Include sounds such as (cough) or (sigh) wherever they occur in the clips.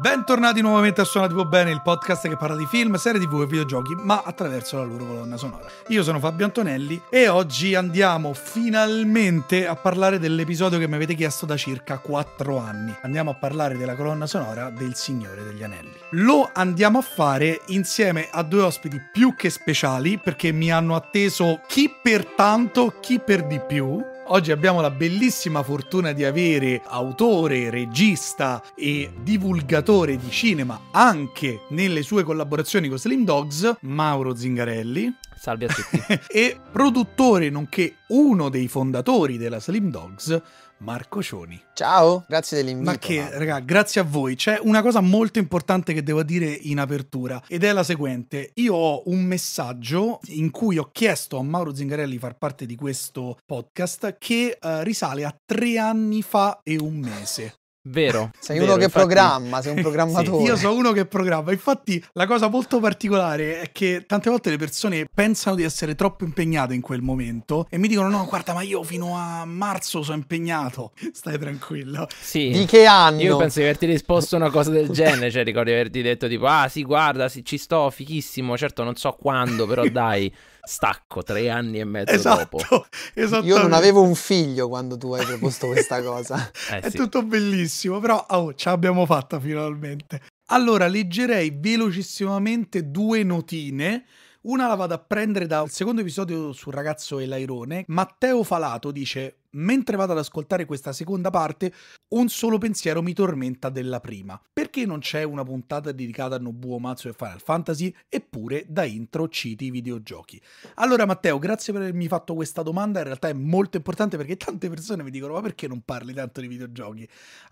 Bentornati nuovamente a Suona Tipo Bene, il podcast che parla di film, serie tv e videogiochi, ma attraverso la loro colonna sonora. Io sono Fabio Antonelli e oggi andiamo finalmente a parlare dell'episodio che mi avete chiesto da circa 4 anni. Andiamo a parlare della colonna sonora del Signore degli Anelli. Lo andiamo a fare insieme a due ospiti più che speciali perché mi hanno atteso chi per tanto, chi per di più Oggi abbiamo la bellissima fortuna di avere autore, regista e divulgatore di cinema anche nelle sue collaborazioni con Slim Dogs, Mauro Zingarelli. Salve a tutti. (laughs) e produttore nonché uno dei fondatori della Slim Dogs, Marco Cioni. Ciao, grazie dell'invito. Ma che, Marco. raga, grazie a voi. C'è una cosa molto importante che devo dire in apertura ed è la seguente. Io ho un messaggio in cui ho chiesto a Mauro Zingarelli di far parte di questo podcast che uh, risale a tre anni fa e un mese. Vero. Sei vero, uno che infatti... programma, sei un (laughs) programmatore. sì, io sono uno che programma. Infatti, la cosa molto particolare è che tante volte le persone pensano di essere troppo impegnate in quel momento e mi dicono: No, guarda, ma io fino a marzo sono impegnato. (laughs) Stai tranquillo. Sì. Di che anno? Io penso di averti risposto una cosa del genere. Cioè, ricordo di averti detto: tipo, Ah, sì, guarda, sì, ci sto, fichissimo. Certo, non so quando, però dai. (laughs) stacco tre anni e mezzo esatto, dopo. Io non avevo un figlio quando tu hai proposto questa (laughs) cosa. Eh, È sì. tutto bellissimo, però oh, ce l'abbiamo fatta finalmente. Allora, leggerei velocissimamente due notine una la vado a prendere dal secondo episodio sul ragazzo e l'airone. Matteo Falato dice: Mentre vado ad ascoltare questa seconda parte, un solo pensiero mi tormenta della prima. Perché non c'è una puntata dedicata a Nobuo Matsu e Final Fantasy, eppure da intro citi i videogiochi? Allora, Matteo, grazie per avermi fatto questa domanda. In realtà è molto importante perché tante persone mi dicono: Ma perché non parli tanto di videogiochi?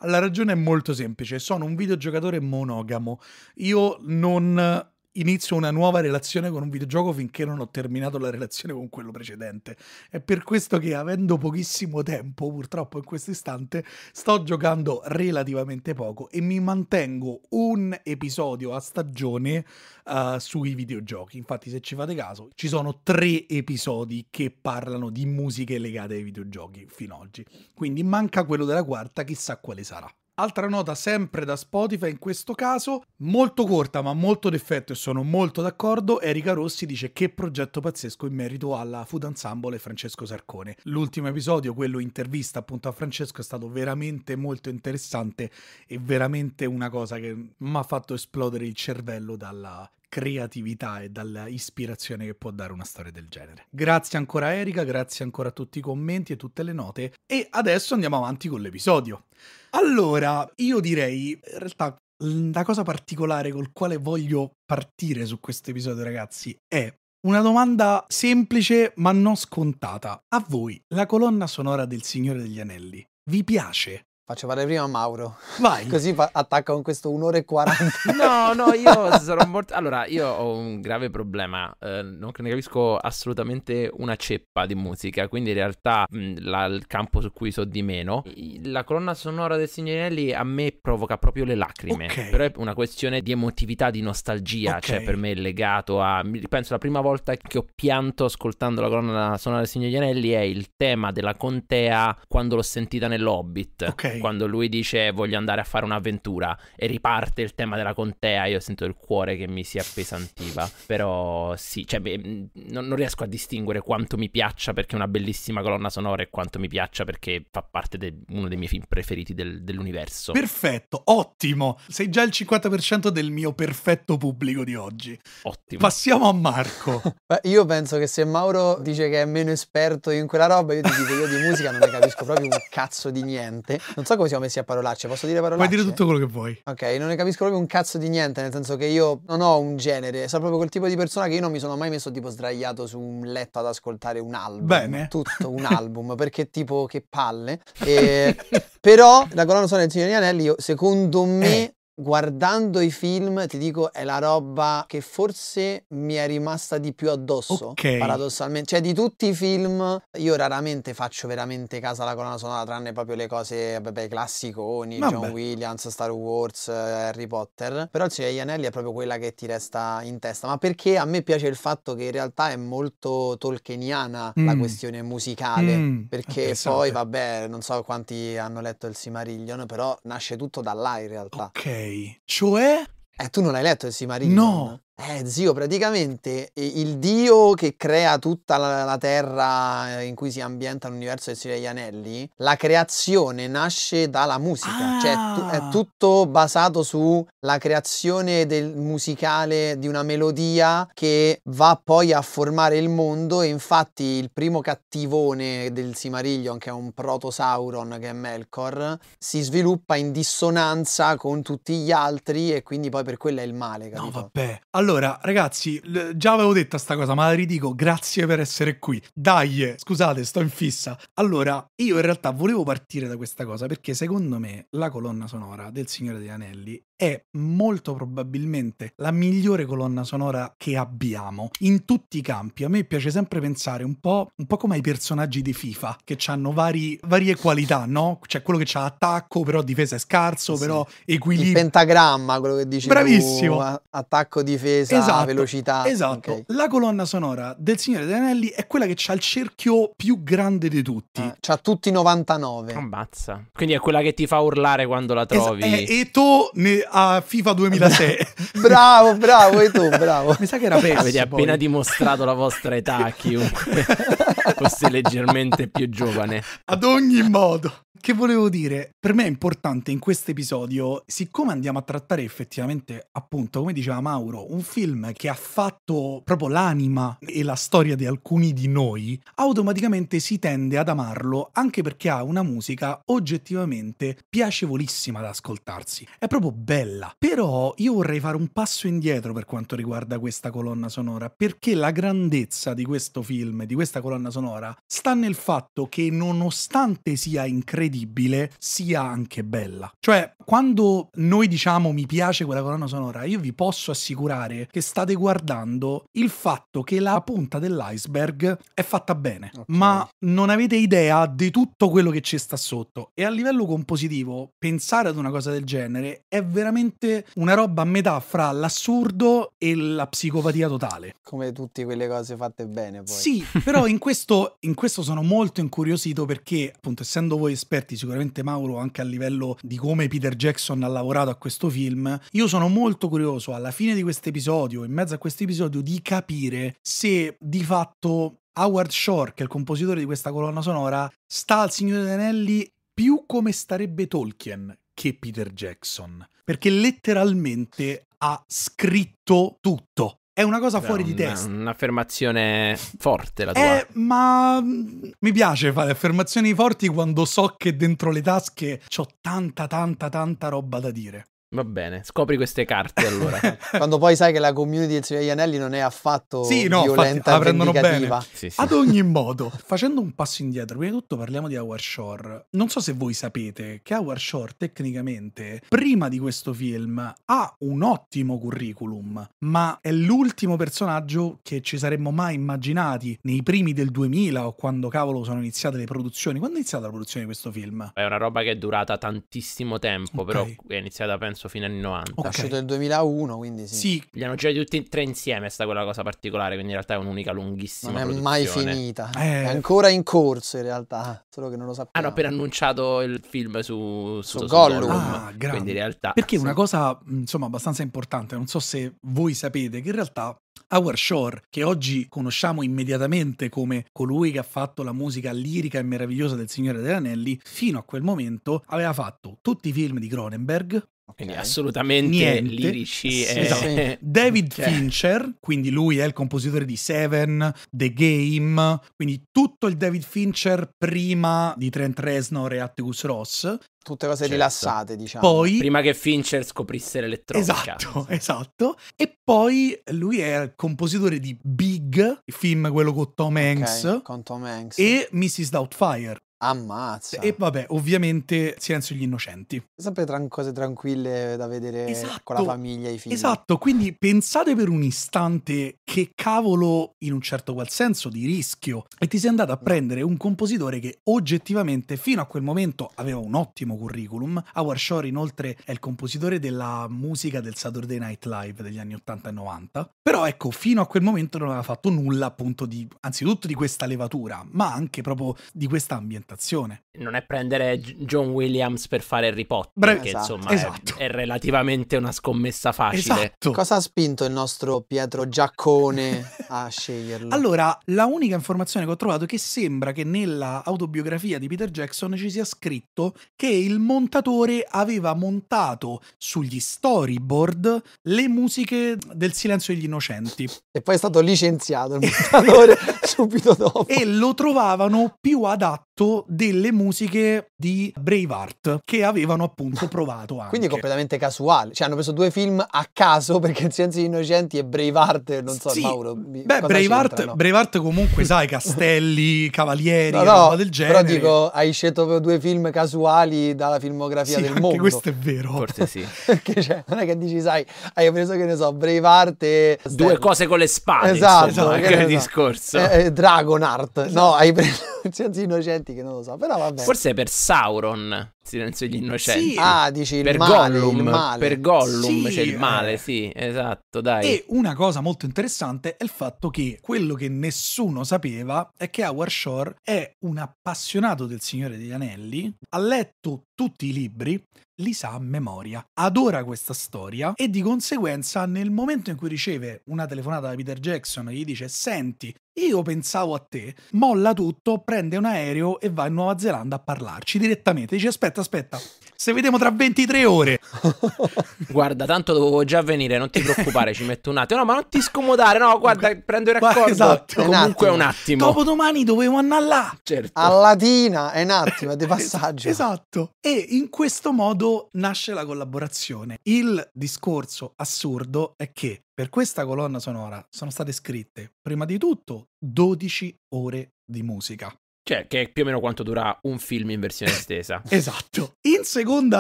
La ragione è molto semplice: sono un videogiocatore monogamo. Io non inizio una nuova relazione con un videogioco finché non ho terminato la relazione con quello precedente. È per questo che avendo pochissimo tempo, purtroppo in questo istante, sto giocando relativamente poco e mi mantengo un episodio a stagione uh, sui videogiochi. Infatti se ci fate caso ci sono tre episodi che parlano di musiche legate ai videogiochi fino ad oggi. Quindi manca quello della quarta, chissà quale sarà. Altra nota sempre da Spotify, in questo caso molto corta ma molto d'effetto e sono molto d'accordo, Erika Rossi dice che progetto pazzesco in merito alla Food Ensemble Francesco Sarcone. L'ultimo episodio, quello intervista appunto a Francesco, è stato veramente molto interessante e veramente una cosa che mi ha fatto esplodere il cervello dalla creatività e dall'ispirazione che può dare una storia del genere. Grazie ancora Erika, grazie ancora a tutti i commenti e tutte le note e adesso andiamo avanti con l'episodio. Allora, io direi, in realtà la cosa particolare col quale voglio partire su questo episodio ragazzi è una domanda semplice ma non scontata. A voi la colonna sonora del Signore degli Anelli vi piace? Faccio fare prima Mauro. Vai. (laughs) Così attacca con questo 1 e 40. (laughs) no, no, io sarò morto. Allora, io ho un grave problema. Eh, non ne capisco assolutamente una ceppa di musica. Quindi, in realtà, mh, la, il campo su cui so di meno. La colonna sonora del Signorinelli a me provoca proprio le lacrime. Okay. Però è una questione di emotività, di nostalgia. Okay. Cioè, per me è legato a. Penso la prima volta che ho pianto ascoltando la colonna sonora del Signorinelli è il tema della contea quando l'ho sentita nell'Hobbit. Ok quando lui dice voglio andare a fare un'avventura e riparte il tema della contea, io sento il cuore che mi si appesantiva. Però sì, cioè, beh, non, non, riesco a distinguere quanto mi piaccia perché è una bellissima colonna sonora e quanto mi piaccia perché fa parte di de- uno dei miei film preferiti del, dell'universo. Perfetto, ottimo. Sei già il 50% del mio perfetto pubblico di oggi. Ottimo. Passiamo a Marco. (laughs) Beh, io penso che se Mauro dice che è meno esperto in quella roba, io ti dico io di musica non ne capisco proprio un cazzo di niente. Non so come siamo messi a parolacce, posso dire parolacce? Puoi dire tutto quello che vuoi. Ok, non ne capisco proprio un cazzo di niente, nel senso che io non ho un genere, sono proprio quel tipo di persona che io non mi sono mai messo tipo sdraiato su un letto ad ascoltare un album. Bene. Tutto un (laughs) album, perché tipo che palle. E, però la colonna sonora del Signore Anelli, secondo me... Eh guardando i film, ti dico, è la roba che forse mi è rimasta di più addosso. Okay. Paradossalmente. Cioè, di tutti i film, io raramente faccio veramente casa la colonna sonora, tranne proprio le cose, vabbè, i classiconi, vabbè. John Williams, Star Wars, Harry Potter. Però il Signore degli Anelli è proprio quella che ti resta in testa. Ma perché a me piace il fatto che in realtà è molto tolkieniana mm. la questione musicale. Mm. Perché poi, vabbè, non so quanti hanno letto il Simariglion, però nasce tutto da là in realtà. Ok cioè... Eh, tu non hai letto il Simarillion? No, eh zio, praticamente il dio che crea tutta la, la terra eh, in cui si ambienta l'universo del Signore degli Anelli, la creazione nasce dalla musica, ah. cioè tu, è ah! tutto basato sulla creazione del musicale di una melodia che va poi a formare il mondo e infatti il primo cattivone del Simarillion, che è un protosauron che è Melkor, si sviluppa in dissonanza con tutti gli altri e quindi poi per quello è il male, capito? No vabbè, allora allora, ragazzi, già avevo detto sta cosa, ma la ridico, grazie per essere qui. Dai, scusate, sto in fissa. Allora, io in realtà volevo partire da questa cosa perché secondo me la colonna sonora del Signore degli Anelli è molto probabilmente la migliore colonna sonora che abbiamo in tutti i campi. A me piace sempre pensare un po', un po come ai personaggi di FIFA che hanno vari, varie qualità, no? C'è cioè, quello che ha attacco, però difesa è scarso, sì. però equilibrio. Il pentagramma, quello che dici. Bravissimo. Tu, attacco, difesa, esatto. velocità. Esatto. Okay. La colonna sonora del Signore degli Anelli è quella che ha il cerchio più grande di tutti. Ah, c'ha tutti 99. Ammazza. Quindi è quella che ti fa urlare quando la trovi. Esa- eh, e, e tu ne a FIFA 2006. (laughs) bravo, bravo, e tu, bravo. Mi sa che era pessimo. Avete appena dimostrato la vostra età a chiunque (laughs) fosse leggermente più giovane. Ad ogni modo. Che volevo dire, per me è importante in questo episodio, siccome andiamo a trattare effettivamente, appunto, come diceva Mauro, un film che ha fatto proprio l'anima e la storia di alcuni di noi, automaticamente si tende ad amarlo anche perché ha una musica oggettivamente piacevolissima da ascoltarsi. È proprio bella. Però io vorrei fare un passo indietro per quanto riguarda questa colonna sonora, perché la grandezza di questo film, di questa colonna sonora, sta nel fatto che nonostante sia incredibile, credibile sia anche bella. Cioè, quando noi diciamo mi piace quella colonna sonora, io vi posso assicurare che state guardando il fatto che la punta dell'iceberg è fatta bene, okay. ma non avete idea di tutto quello che ci sta sotto. E a livello compositivo, pensare ad una cosa del genere è veramente una roba a metà fra l'assurdo e la psicopatia totale. Come tutte quelle cose fatte bene, poi. Sì, però in questo, in questo sono molto incuriosito perché, appunto, essendo voi esperti, esperti, sicuramente Mauro, anche a livello di come Peter Jackson ha lavorato a questo film. Io sono molto curioso alla fine di questo episodio, in mezzo a questo episodio, di capire se di fatto Howard Shore, che è il compositore di questa colonna sonora, sta al Signore degli Anelli più come starebbe Tolkien che Peter Jackson, perché letteralmente ha scritto tutto. È una cosa cioè, fuori Beh, di testa. Un'affermazione forte la eh, tua. Eh, ma mi piace fare affermazioni forti quando so che dentro le tasche ho tanta, tanta, tanta roba da dire. Va bene, scopri queste carte allora. (laughs) Quando poi sai che la community del Signore degli Anelli non è affatto sì, no, violenta e la bene. Sì, sì. Ad ogni modo, facendo un passo indietro, prima di tutto parliamo di Howard Shore. Non so se voi sapete che Howard Shore tecnicamente, prima di questo film, ha un ottimo curriculum, ma è l'ultimo personaggio che ci saremmo mai immaginati nei primi del 2000 o quando cavolo sono iniziate le produzioni. Quando è iniziata la produzione di questo film? È una roba che è durata tantissimo tempo, okay. però è iniziata penso penso, fino agli 90. Okay. Nasciuto nel 2001, quindi sì. Sì. Li hanno girati tutti e tre insieme, sta quella cosa particolare, quindi in realtà è un'unica lunghissima Non è produzione. mai finita. Eh. È ancora in corso in realtà, solo che non lo sappiamo. Hanno ah, appena annunciato il film su, su, su, su Gollum. Ah, grande. Quindi in realtà... Perché sì. una cosa, insomma, abbastanza importante, non so se voi sapete, che in realtà Our Shore, che oggi conosciamo immediatamente come colui che ha fatto la musica lirica e meravigliosa del Signore degli Anelli, fino a quel momento aveva fatto tutti i film di Cronenberg, quindi okay. assolutamente Niente. lirici. Sì, e... esatto. (laughs) David okay. Cioè Fincher, quindi lui è il compositore di Seven, The Game, quindi tutto il David Fincher prima di Trent Reznor e Atticus Ross. Tutte cose certo. rilassate, diciamo. Poi... Prima che Fincher scoprisse l'elettronica. Esatto, esatto. E poi lui è il compositore di Big, il film quello con Tom Hanks. Okay, con Tom Hanks. E Mrs. Doubtfire. Ammazza. E vabbè, ovviamente silenzio gli innocenti. Sempre tran- cose tranquille da vedere esatto, con la esatto. famiglia e i figli. Esatto, quindi pensate per un istante che cavolo, in un certo qual senso, di rischio. E ti sei andato a prendere un compositore che oggettivamente fino a quel momento aveva un ottimo curriculum. Howard Shore inoltre è il compositore della musica del Saturday Night Live degli anni 80 e 90. Però ecco, fino a quel momento non aveva fatto nulla appunto di, anzitutto di questa levatura, ma anche proprio di questa ambientazione un'adattazione. Non è prendere John Williams per fare Harry Potter, Bre- che esatto, insomma esatto. È, è, relativamente una scommessa facile. Esatto. Cosa ha spinto il nostro Pietro Giaccone (laughs) a sceglierlo? Allora, la unica informazione che ho trovato è che sembra che nella autobiografia di Peter Jackson ci sia scritto che il montatore aveva montato sugli storyboard le musiche del Silenzio degli Innocenti. E poi è stato licenziato il (laughs) montatore (laughs) subito dopo. E lo trovavano più adatto delle musiche di Braveheart che avevano appunto ah, provato anche. Quindi completamente casuale, cioè hanno preso due film a caso (laughs) perché il Silenzio degli Innocenti e Braveheart, non so sì. Mauro. Beh, Braveheart, Braveheart comunque sai castelli, (laughs) cavalieri, no, no, del genere. Però dico hai scelto due film casuali dalla filmografia sì, del mondo. questo è vero. Forse sì. perché (laughs) cioè, non è che dici sai, hai preso che ne so, Braveheart e Stem. due cose con le spade. Esatto, esatto, che, che discorso. Eh, eh, Dragon Art. No, esatto. hai preso il Silenzio degli Innocenti che non non lo so, però vabbè. Forse per Sauron, Silenzio degli Innocenti. Sì. Ah, dici per male, Gollum, il male. Per Gollum sì, c'è il eh. male, sì, esatto, dai. E una cosa molto interessante è il fatto che quello che nessuno sapeva è che Howard Shore è un appassionato del Signore degli Anelli, ha letto tutti i libri, li sa a memoria, adora questa storia e di conseguenza nel momento in cui riceve una telefonata da Peter Jackson gli dice senti io pensavo a te, molla tutto, prende un aereo e va in Nuova Zelanda a parlarci direttamente. Dice aspetta, aspetta, se vediamo tra 23 ore. (laughs) guarda, tanto dovevo già venire, non ti preoccupare, ci metto un attimo. No, ma non ti scomodare, no, guarda, prendo il raccordo. Ma esatto. Un Comunque un attimo. Dopo domani dovevo andare là. Certo. A Latina, è un attimo, è di (laughs) passaggio. esatto. E in questo modo nasce la collaborazione. Il discorso assurdo è che per questa colonna sonora sono state scritte, prima di tutto, 12 ore di musica. Cioè, che è più o meno quanto dura un film in versione (laughs) estesa. esatto. In seconda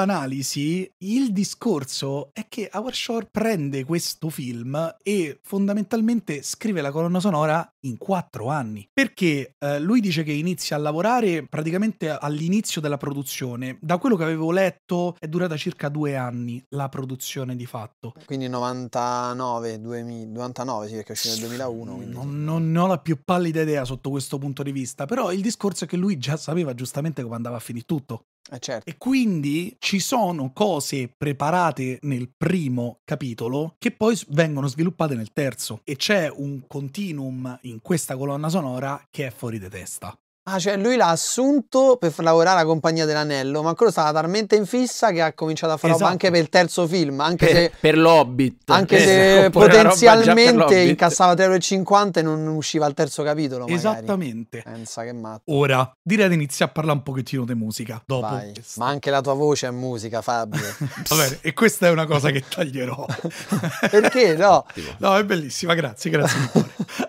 analisi, il discorso è che Our Shore prende questo film e fondamentalmente scrive la colonna sonora in quattro anni. Perché eh, lui dice che inizia a lavorare praticamente all'inizio della produzione. Da quello che avevo letto è durata circa due anni la produzione di fatto. Quindi 99, 2000, 99 sì, perché è uscito nel 2001. Quindi... Non, non, ne ho la più pallida idea sotto questo punto di vista, però il discorso è che lui già sapeva giustamente come andava a finire tutto. Eh certo. E quindi ci sono cose preparate nel primo capitolo che poi vengono sviluppate nel terzo e c'è un continuum in questa colonna sonora che è fuori di testa. Ah, cioè lui l'ha assunto per lavorare alla Compagnia dell'Anello, ma quello stava talmente in fissa che ha cominciato a fare esatto. roba anche esatto. per il terzo film, anche per, se... Per l'Hobbit. Anche esatto. se (laughs) potenzialmente incassava 3,50 euro e non usciva al terzo capitolo, magari. Esattamente. Pensa che matto. Ora, direi di iniziare a parlare un pochettino di musica, dopo. Vai. Ma anche la tua voce è musica, Fabio. (laughs) Va e questa è una cosa che taglierò. (laughs) Perché no? no, è bellissima, grazie, grazie.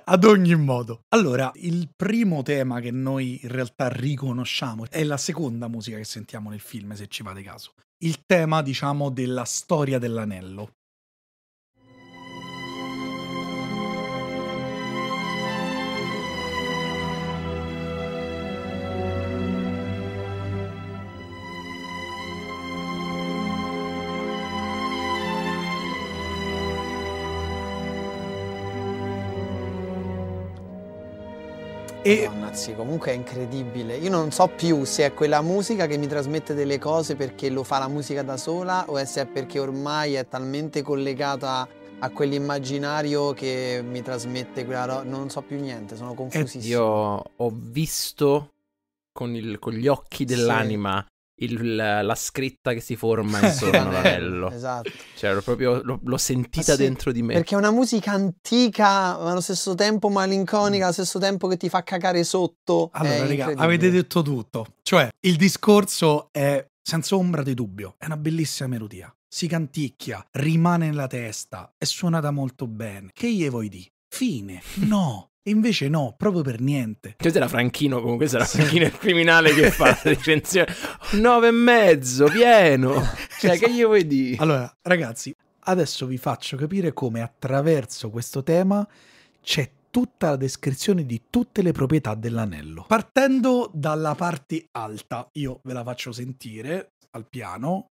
Ad ogni modo. Allora, il primo tema che noi in realtà riconosciamo. È la seconda musica che sentiamo nel film, se ci fate caso. Il tema, diciamo, della storia dell'anello. Madonna, e... sì, comunque è incredibile. Io non so più se è quella musica che mi trasmette delle cose perché lo fa la musica da sola o se è perché ormai è talmente collegata a quell'immaginario che mi trasmette quella roba. Non so più niente, sono confusissimo. Io ho visto con, il, con gli occhi dell'anima il, la scritta che si forma (laughs) intorno all'anello. esatto. Cioè, proprio lo, l'ho sentita sì, dentro di me. Perché è una musica antica, ma allo stesso tempo malinconica, allo stesso tempo che ti fa cacare sotto. Allora, raga, avete detto tutto. Cioè, il discorso è senza ombra di dubbio, è una bellissima melodia. Si canticchia, rimane nella testa, è suonata molto bene. Che gli vuoi dire? Fine. No. (laughs) Invece no, proprio per niente. Cioè era Franchino comunque, sarà sì. Franchino il criminale che fa la (laughs) recensione. 9 e mezzo, pieno. Cioè, esatto. che gli vuoi dire? Allora, ragazzi, adesso vi faccio capire come attraverso questo tema c'è tutta la descrizione di tutte le proprietà dell'anello. Partendo dalla parte alta, io ve la faccio sentire al piano,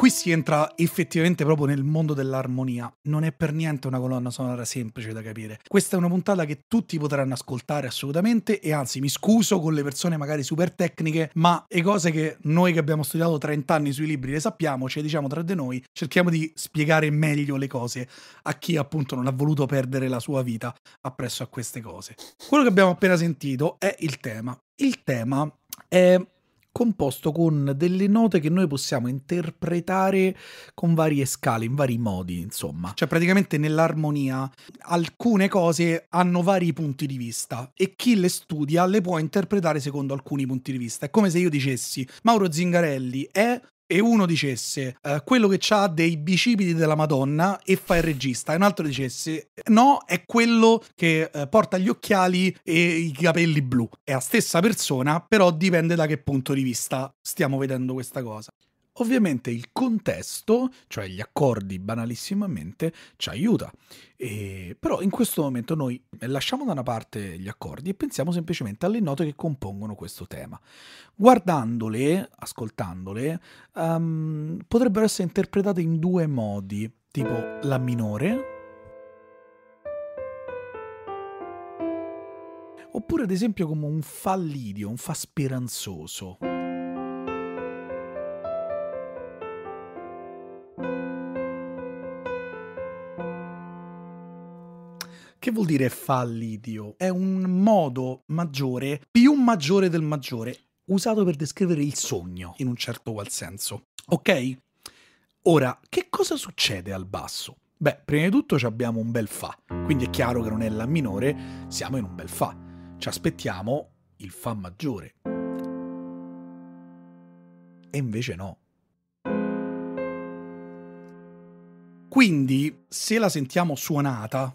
qui si entra effettivamente proprio nel mondo dell'armonia. Non è per niente una colonna sonora semplice da capire. Questa è una puntata che tutti potranno ascoltare assolutamente e anzi mi scuso con le persone magari super tecniche, ma le cose che noi che abbiamo studiato 30 anni sui libri le sappiamo, ce le diciamo tra di noi, cerchiamo di spiegare meglio le cose a chi appunto non ha voluto perdere la sua vita appresso a queste cose. Quello che abbiamo appena sentito è il tema. Il tema è composto con delle note che noi possiamo interpretare con varie scale, in vari modi, insomma. Cioè praticamente nell'armonia alcune cose hanno vari punti di vista e chi le studia le può interpretare secondo alcuni punti di vista. È come se io dicessi Mauro Zingarelli è e uno dicesse uh, quello che ha dei bicipiti della Madonna e fa il regista, e un altro dicesse no, è quello che uh, porta gli occhiali e i capelli blu. È la stessa persona, però dipende da che punto di vista stiamo vedendo questa cosa. Ovviamente il contesto, cioè gli accordi banalissimamente, ci aiuta. E, però in questo momento noi lasciamo da una parte gli accordi e pensiamo semplicemente alle note che compongono questo tema. Guardandole, ascoltandole, um, potrebbero essere interpretate in due modi, tipo la minore, oppure ad esempio come un fallidio, un fa speranzoso. che vuol dire fallidio? È un modo maggiore, più maggiore del maggiore, usato per descrivere il sogno, in un certo qual senso. Ok? Ora, che cosa succede al basso? Beh, prima di tutto abbiamo un bel Fa, quindi è chiaro che non è La minore, siamo in un bel Fa. Ci aspettiamo il Fa maggiore. E invece no. Quindi, se la sentiamo suonata,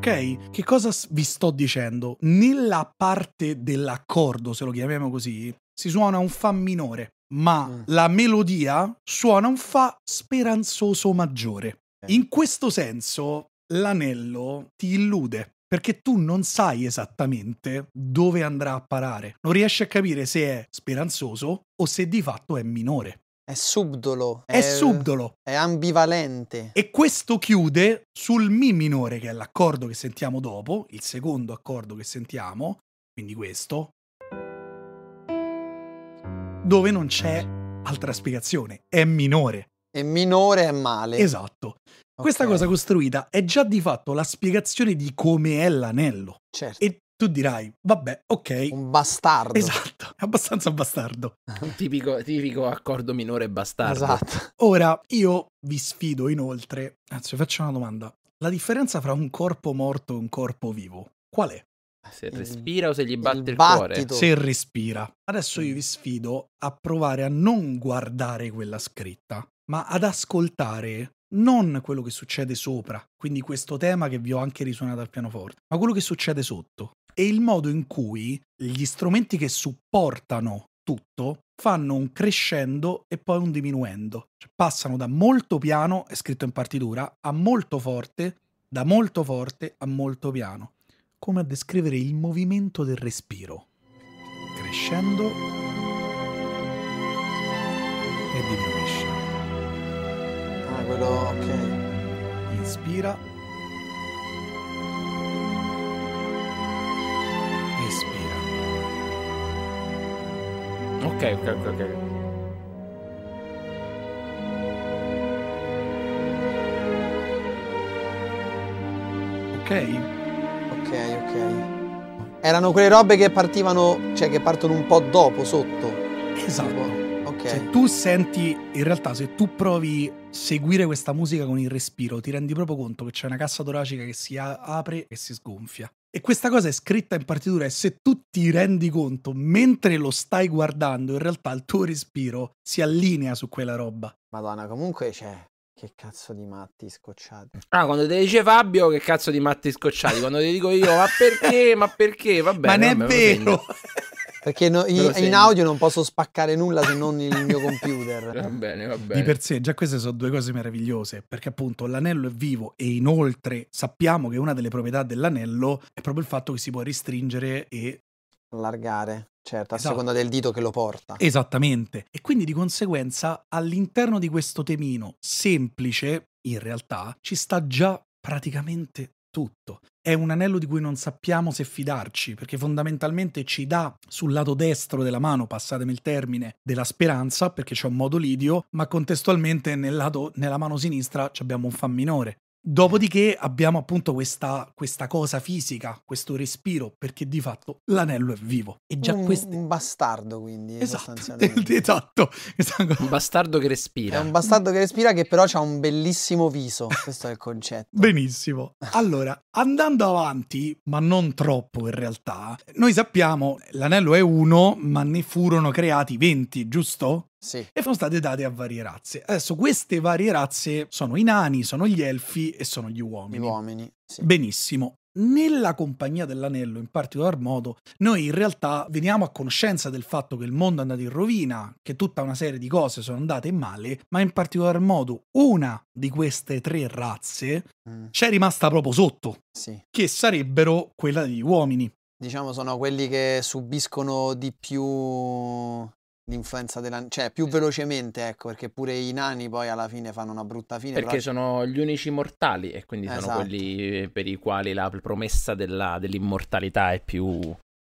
ok? Che cosa vi sto dicendo? Nella parte dell'accordo, se lo chiamiamo così, si suona un fa minore, ma mm. la melodia suona un fa speranzoso maggiore. Okay. In questo senso, l'anello ti illude, perché tu non sai esattamente dove andrà a parare. Non riesci a capire se è speranzoso o se di fatto è minore. È subdolo. È, è, subdolo. È ambivalente. E questo chiude sul Mi minore, che è l'accordo che sentiamo dopo, il secondo accordo che sentiamo, quindi questo, dove non c'è altra spiegazione, è minore. E minore è male. Esatto. Okay. Questa cosa costruita è già di fatto la spiegazione di come è l'anello. Certo. E tu dirai, vabbè, ok. Un bastardo. Esatto, è abbastanza bastardo. (laughs) tipico, tipico accordo minore bastardo. Esatto. Ora, io vi sfido inoltre, anzi faccio una domanda. La differenza tra un corpo morto e un corpo vivo, qual è? Se respira o se gli batte il, il cuore? Se respira. Adesso io mm. vi sfido a provare a non guardare quella scritta, ma ad ascoltare non quello che succede sopra, quindi questo tema che vi ho anche risuonato al pianoforte, ma quello che succede sotto e il modo in cui gli strumenti che supportano tutto fanno un crescendo e poi un diminuendo. Cioè, passano da molto piano, è scritto in partitura, a molto forte, da molto forte a molto piano. Come a descrivere il movimento del respiro. Crescendo e diminuisce. Ah, quello ok. Inspira Ok, ok, ok, ok. Ok. Ok, ok. Erano quelle robe che partivano, cioè che partono un po' dopo, sotto. Esatto. Tipo. Ok. Cioè, tu senti, in realtà, se tu provi seguire questa musica con il respiro, ti rendi proprio conto che c'è una cassa toracica che si apre e si sgonfia. E questa cosa è scritta in partitura e se tu ti rendi conto, mentre lo stai guardando, in realtà il tuo respiro si allinea su quella roba. Madonna, comunque c'è. Cioè, che cazzo di matti scocciati. Ah, quando te dice Fabio, che cazzo di matti scocciati. Quando ti dico io, ma perché? Ma perché? Vabbè. Ma non è vero. (laughs) Perché no, in, in audio non posso spaccare nulla se non il mio (laughs) computer. va bene, va bene. Di per sé, già queste sono due cose meravigliose, perché appunto l'anello è vivo e inoltre sappiamo che una delle proprietà dell'anello è proprio il fatto che si può restringere e allargare. Certo, a esatto. seconda del dito che lo porta. Esattamente. E quindi di conseguenza all'interno di questo temino semplice, in realtà, ci sta già praticamente tutto. È un anello di cui non sappiamo se fidarci, perché fondamentalmente ci dà sul lato destro della mano, passatemi il termine, della speranza, perché c'è un modo lidio, ma contestualmente nel lato, nella mano sinistra abbiamo un fa minore. Dopodiché abbiamo appunto questa, questa, cosa fisica, questo respiro, perché di fatto l'anello è vivo. E già un, queste... un bastardo, quindi. Esatto, (laughs) esatto. Un bastardo che respira. È un bastardo che respira che però ha un bellissimo viso, questo è il concetto. Benissimo. Allora, andando avanti, ma non troppo in realtà, noi sappiamo l'anello è uno, ma ne furono creati 20, giusto? Sì. E sono state date a varie razze. Adesso queste varie razze sono i nani, sono gli elfi e sono gli uomini. Gli uomini, sì. Benissimo. Nella compagnia dell'anello, in particolar modo, noi in realtà veniamo a conoscenza del fatto che il mondo è andato in rovina, che tutta una serie di cose sono andate male, ma in particolar modo una di queste tre razze mm. c'è rimasta proprio sotto, sì. che sarebbero quella degli uomini. Diciamo sono quelli che subiscono di più l'influenza della... cioè più velocemente, ecco, perché pure i nani poi alla fine fanno una brutta fine. Perché però... sono gli unici mortali e quindi esatto. sono quelli per i quali la promessa della, dell'immortalità è più,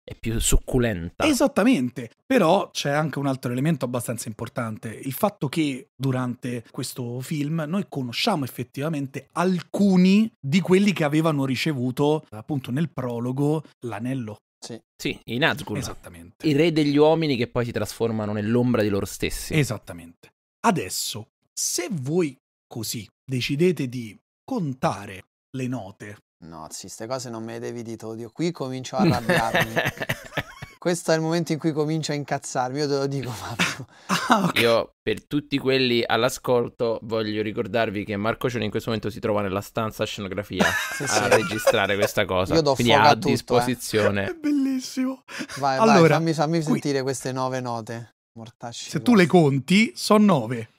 è più succulenta. Esattamente, però c'è anche un altro elemento abbastanza importante, il fatto che durante questo film noi conosciamo effettivamente alcuni di quelli che avevano ricevuto appunto nel prologo l'anello sì. sì, i Nazgûl. Esattamente. I re degli uomini che poi si trasformano nell'ombra di loro stessi. Esattamente. Adesso, se voi così decidete di contare le note. No, sì, queste cose non me le devi di odio. Qui comincio a arrabbiarmi. (laughs) Questo è il momento in cui comincio a incazzarmi, io te lo dico (laughs) Fabio. ah, okay. Io per tutti quelli all'ascolto voglio ricordarvi che Marco Cione in questo momento si trova nella stanza scenografia (laughs) sì, a sì. registrare questa cosa. Io do Quindi a tutto, eh. disposizione. Eh. È bellissimo. Vai, allora, vai, fammi, fammi qui... sentire queste nove note. Mortacci Se tu le conti, sono nove.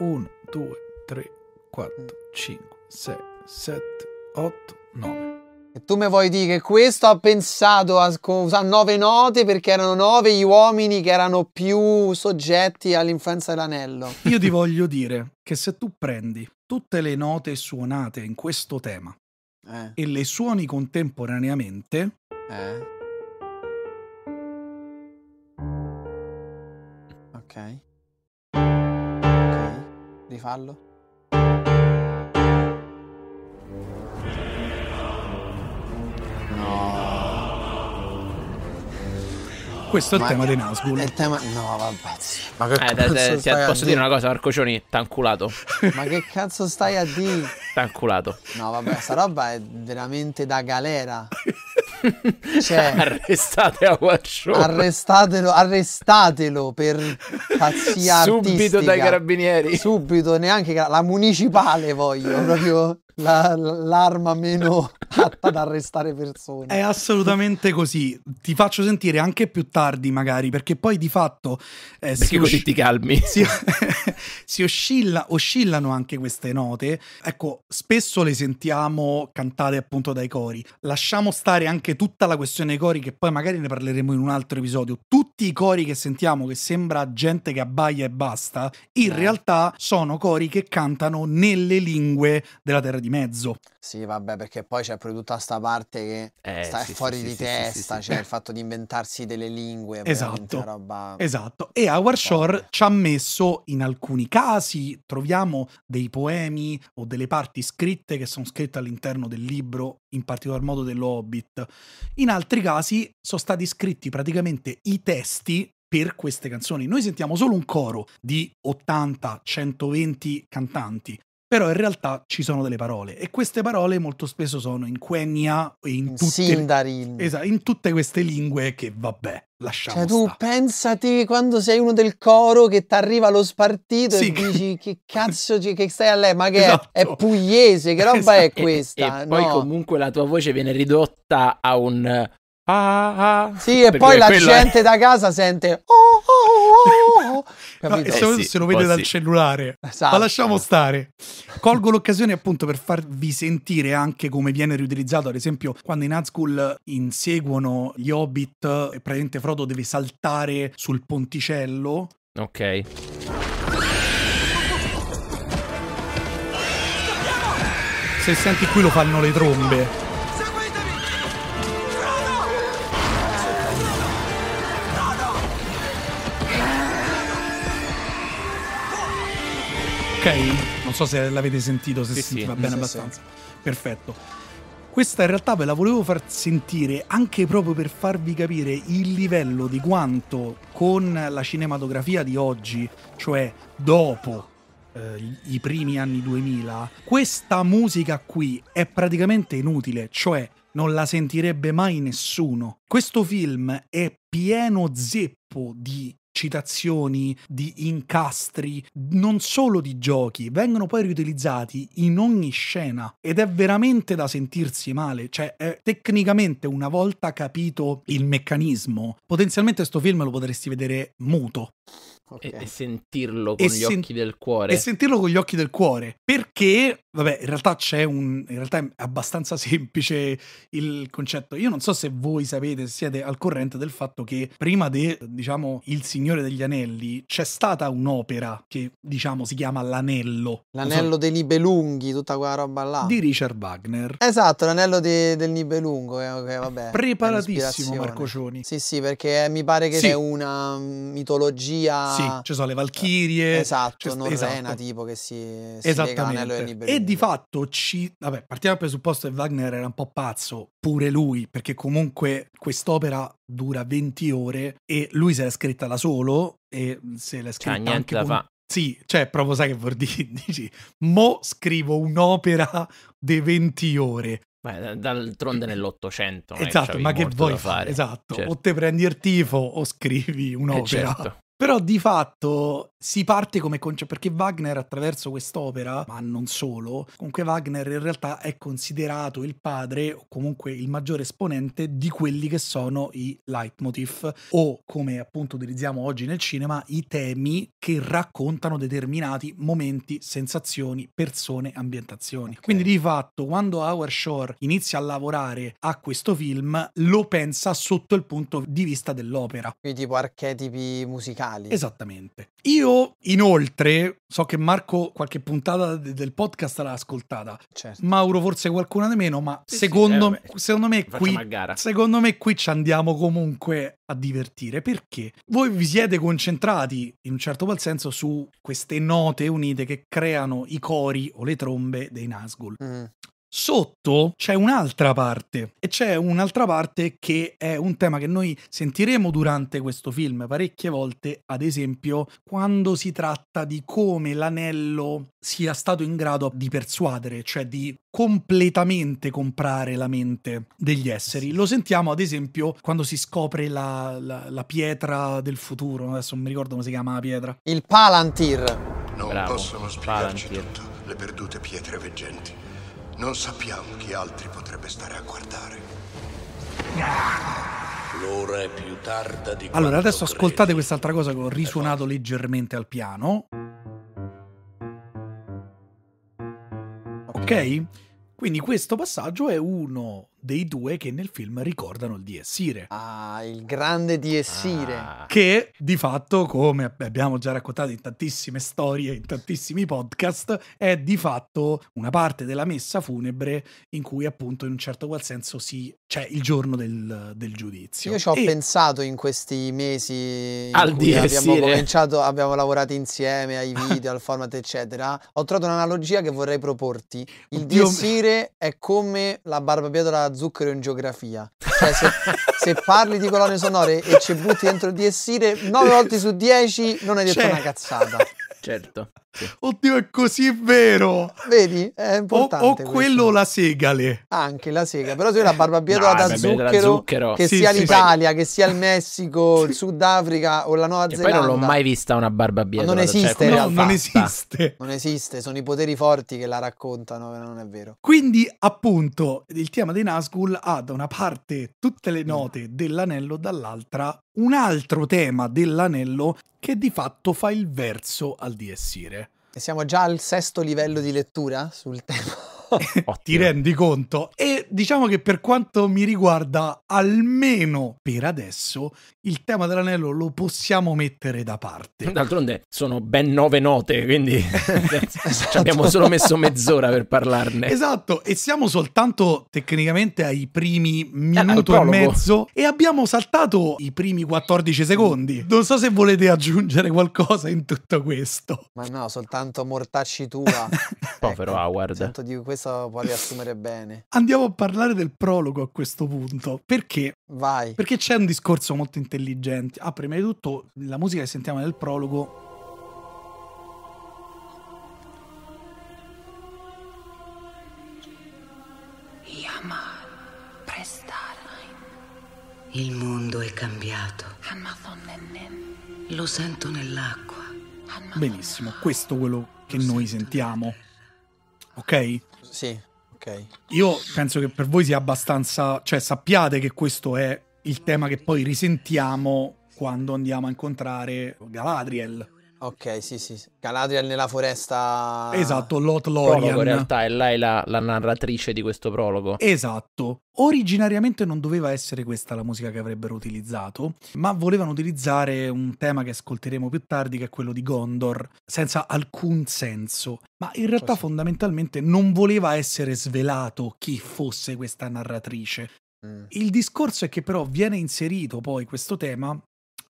1, 2, 3, 4, cinque, sei, sette, otto, nove. E tu mi vuoi dire che questo ha pensato a usare nove note perché erano nove gli uomini che erano più soggetti all'influenza dell'anello? Io ti voglio dire che se tu prendi tutte le note suonate in questo tema eh. e le suoni contemporaneamente, eh. Ok. Ok. Rifallo. Questo è il ma tema dei Nazgul. Il tema... No, vabbè. Ma che eh, cazzo te, te, posso dire una cosa, Marco Cioni? T'anculato. ma che cazzo stai a dire? T'anculato. No, vabbè, sta roba è veramente da galera. (laughs) Cioè, arrestate Howard Shore. Arrestatelo, arrestatelo per pazzia Subito artistica. dai carabinieri. Subito, neanche la municipale voglio, proprio la, l'arma meno (laughs) atta ad arrestare persone. È assolutamente così. Ti faccio sentire anche più tardi, magari, perché poi di fatto. Eh, perché così osci- ti calmi. Si, (laughs) si oscilla, oscillano anche queste note. Ecco, spesso le sentiamo cantate appunto dai cori. Lasciamo stare anche tutta la questione dei cori, che poi magari ne parleremo in un altro episodio. Tutti i cori che sentiamo, che sembra gente che abbaia e basta, in realtà sono cori che cantano nelle lingue della terra di mezzo. Sì, vabbè, perché poi c'è pure tutta questa parte che eh, sta sì, fuori sì, di sì, testa, cioè il fatto di inventarsi delle lingue. Esatto. Roba... Esatto. E Howard Shore ci ha messo in alcuni casi, troviamo dei poemi o delle parti scritte che sono scritte all'interno del libro, in particolar modo dell'Hobbit. In altri casi sono stati scritti praticamente i testi per queste canzoni. Noi sentiamo solo un coro di 80-120 cantanti. Però in realtà ci sono delle parole e queste parole molto spesso sono in quenya e in tutte, Sindarin. Esatto, in tutte queste lingue che vabbè, lasciamo Cioè tu sta. pensati quando sei uno del coro che ti arriva lo spartito Sì. e dici che (laughs) cazzo ci- che stai a lei, ma che è- Esatto. è, pugliese, che roba Esatto. è questa? E, poi No. comunque la tua voce viene ridotta a un Ah, ah, ah. Sì, e poi la gente è... da casa sente. Oh, oh, oh, oh". (laughs) no, eh se, lo vede dal sì. cellulare, esatto. ma lasciamo stare. Colgo l'occasione appunto per farvi sentire anche come viene riutilizzato, ad esempio, quando i Nazgul inseguono gli Hobbit e praticamente Frodo deve saltare sul ponticello. Ok. Se senti qui lo fanno le trombe. ok? Non so se l'avete sentito, se sì, sì. va bene so abbastanza. Senso. Perfetto. Questa in realtà ve la volevo far sentire anche proprio per farvi capire il livello di quanto con la cinematografia di oggi, cioè dopo eh, i primi anni 2000, questa musica qui è praticamente inutile, cioè non la sentirebbe mai nessuno. Questo film è pieno zeppo di citazioni, di incastri, non solo di giochi, vengono poi riutilizzati in ogni scena ed è veramente da sentirsi male, cioè è, tecnicamente una volta capito il meccanismo, potenzialmente questo film lo potresti vedere muto. Okay. E, e, sentirlo con e gli sen- occhi del cuore. E sentirlo con gli occhi del cuore. Perché, vabbè, in realtà c'è un... In realtà è abbastanza (laughs) semplice il concetto. Io non so se voi sapete, siete al corrente del fatto che prima di, diciamo, Il Signore degli Anelli c'è stata un'opera che, diciamo, si chiama L'Anello. L'Anello so, dei Nibelunghi, tutta quella roba là. Di Richard Wagner. Esatto, L'Anello de, del Nibelungo, eh, okay, vabbè. Preparatissimo Marco Cioni. Sì, sì, perché mi pare che sì. c'è una mitologia sì, ci sono le Valchirie. Eh, esatto, Norrena esatto. tipo che si, si Esattamente. E di fatto ci... Vabbè, partiamo dal presupposto che Wagner era un po' pazzo, pure lui, perché comunque quest'opera dura 20 ore e lui se l'è scritta da solo e se l'è cioè, scritta cioè, anche con... fa. Sì, cioè proprio sai che vuol dire, (laughs) dici, mo scrivo un'opera di 20 ore, Beh, d'altronde nell'Ottocento. Esatto, ma che vuoi fare? Esatto, certo. o te prendi il tifo o scrivi eh, un'opera. Eh certo. Però di fatto si parte come concetto, perché Wagner attraverso quest'opera, ma non solo, comunque Wagner in realtà è considerato il padre o comunque il maggiore esponente di quelli che sono i leitmotiv o come appunto utilizziamo oggi nel cinema i temi che raccontano determinati momenti, sensazioni, persone, ambientazioni. Okay. Quindi di fatto quando Howard Shore inizia a lavorare a questo film lo pensa sotto il punto di vista dell'opera. Quindi tipo archetipi musicali. Esattamente. Io Inoltre, so che Marco qualche puntata del podcast l'ha ascoltata, certo. Mauro forse qualcuna di meno, ma sì, secondo, sì, eh, me, secondo, me qui, secondo me qui ci andiamo comunque a divertire perché voi vi siete concentrati in un certo qual senso su queste note unite che creano i cori o le trombe dei Nazgul. Mm. Sotto c'è un'altra parte e c'è un'altra parte che è un tema che noi sentiremo durante questo film parecchie volte, ad esempio quando si tratta di come l'anello sia stato in grado di persuadere, cioè di completamente comprare la mente degli esseri. Lo sentiamo ad esempio quando si scopre la, la, la pietra del futuro, adesso non mi ricordo come si chiama la pietra. Il Palantir. Non Bravo, possono spiegarci Palantir. tutto, le perdute pietre veggenti non sappiamo chi altri potrebbe stare a guardare. L'ora è più tarda di Allora, adesso credi. ascoltate quest'altra cosa che ho risuonato leggermente al piano. Ok? Quindi questo passaggio è uno dei due che nel film ricordano il Diessire. Ah, il grande Diessire. Ah. Che di fatto, come abbiamo già raccontato in tantissime storie, in tantissimi podcast, è di fatto una parte della messa funebre in cui appunto in un certo qual senso si c'è il giorno del, del giudizio. Io ci ho e... pensato in questi mesi in al cui abbiamo cominciato, abbiamo lavorato insieme ai video, al format eccetera. Ho trovato un'analogia che vorrei proporti. Il Diessire è come la barbabietola zucchero in geografia. Cioè, se, se parli di colonne sonore e ci butti dentro il DSI 9 volte su 10 non hai detto cioè. una cazzata. Certo. Oddio, è così vero! Vedi? È importante. O, o quello la segale. Anche la segale. però se la barbabietola no, da, barbabietola zucchero, zucchero, che sì, sia sì, l'Italia, poi... che sia il Messico, (laughs) il Sudafrica o la Nuova Zelanda. Poi non l'ho mai vista una barbabietola. Ma non cioè, esiste, cioè, no, non esiste. Non esiste, sono i poteri forti che la raccontano, non è vero. Quindi, appunto, il tema dei Nazgul ha da una parte tutte le mm. note dell'anello, dall'altra un altro tema dell'anello che di fatto fa il verso al DSire. E siamo già al sesto livello di lettura sul (laughs) tema. Ti rendi conto? E diciamo che per quanto mi riguarda, almeno per adesso, il tema dell'anello lo possiamo mettere da parte. D'altronde sono ben nove note, quindi (laughs) esatto. ci abbiamo solo messo mezz'ora per parlarne. Esatto, e siamo soltanto tecnicamente ai primi eh, minuto eh, e mezzo e abbiamo saltato i primi 14 secondi. Non so se volete aggiungere qualcosa in tutto questo. Ma no, soltanto mortacci tua. (laughs) Povero ecco, Howard. Sento di questo può riassumere bene. Andiamo a parlare del prologo a questo punto. Perché? Vai. Perché c'è un discorso molto interessante intelligenti. Ah, prima di tutto, la musica che sentiamo nel prologo Il mondo è cambiato. Lo sento nell'acqua. Benissimo, questo è quello che Lo noi sentiamo. Ok? Sì, ok. Io penso che per voi sia abbastanza... cioè sappiate che questo è il tema che poi risentiamo quando andiamo a incontrare Galadriel. Ok, sì, sì. Galadriel nella foresta. Esatto, Lot Prologo, in realtà è lei la, la, narratrice di questo prologo. Esatto. Originariamente non doveva essere questa la musica che avrebbero utilizzato, ma volevano utilizzare un tema che ascolteremo più tardi, che è quello di Gondor, senza alcun senso. Ma in realtà, Così. fondamentalmente, non voleva essere svelato chi fosse questa narratrice. Mm. Il discorso è che però viene inserito poi questo tema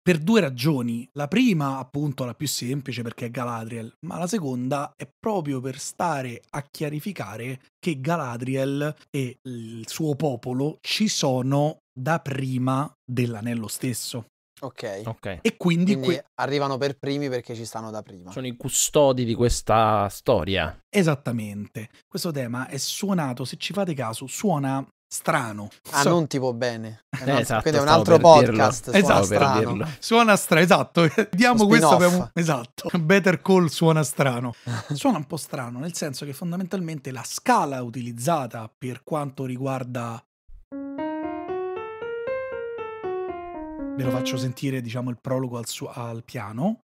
per due ragioni. La prima, appunto, la più semplice perché è Galadriel, ma la seconda è proprio per stare a chiarificare che Galadriel e il suo popolo ci sono da prima dell'anello stesso. Ok. okay. E quindi, quindi que- arrivano per primi perché ci stanno da prima. Sono i custodi di questa storia. Esattamente. Questo tema è suonato, se ci fate caso, suona strano. Ah, so... non tipo bene. eh, esatto, quindi è un altro podcast. Esatto, dirlo. Esatto, suona strano. Suona strano, esatto. Diamo questo un... Esatto. Better Call suona strano. suona un po' strano, nel senso che fondamentalmente la scala utilizzata per quanto riguarda... Ve lo faccio sentire, diciamo, il prologo al, su... al piano.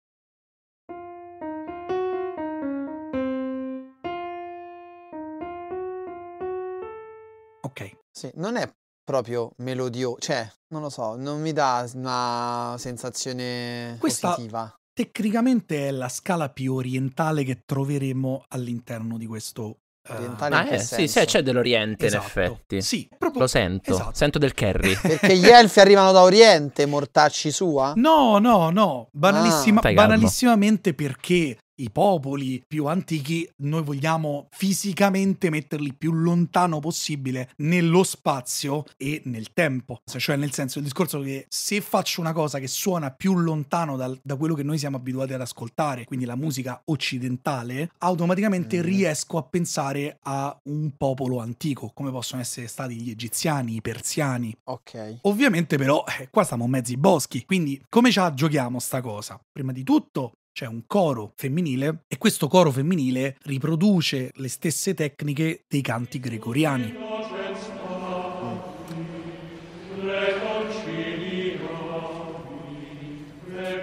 Sì, non è proprio melodioso, cioè, non lo so, non mi dà una sensazione Questa positiva. Tecnicamente è la scala più orientale che troveremo all'interno di questo eh, Orientale ah, eh, sì, sì, c'è dell'Oriente esatto. in effetti. Sì, proprio... Lo sento, esatto. sento del Kerry. (laughs) Perché gli elfi arrivano da Oriente, mortacci sua? No, no, no, Banalissima, ah. banalissimamente perché i popoli più antichi, noi vogliamo fisicamente metterli più lontano possibile nello spazio e nel tempo. Cioè, nel senso, il discorso che se faccio una cosa che suona più lontano dal, da quello che noi siamo abituati ad ascoltare, quindi la musica occidentale, automaticamente mm. riesco a pensare a un popolo antico, come possono essere stati gli egiziani, i persiani. Ok. Ovviamente, però, eh, qua stiamo mezzi boschi, quindi come ci giochiamo sta cosa? Prima di tutto, c'è un coro femminile e questo coro femminile riproduce le stesse tecniche dei canti gregoriani.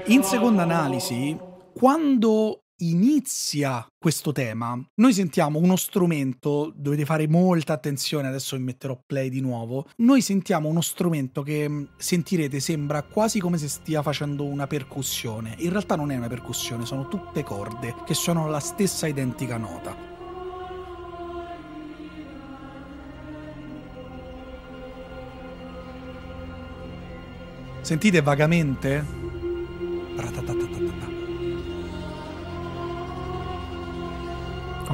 In seconda analisi, quando inizia questo tema, noi sentiamo uno strumento, dovete fare molta attenzione, adesso vi metterò play di nuovo, noi sentiamo uno strumento che mm, sentirete sembra quasi come se stia facendo una percussione, in realtà non è una percussione, sono tutte corde che suonano la stessa identica nota. Sentite vagamente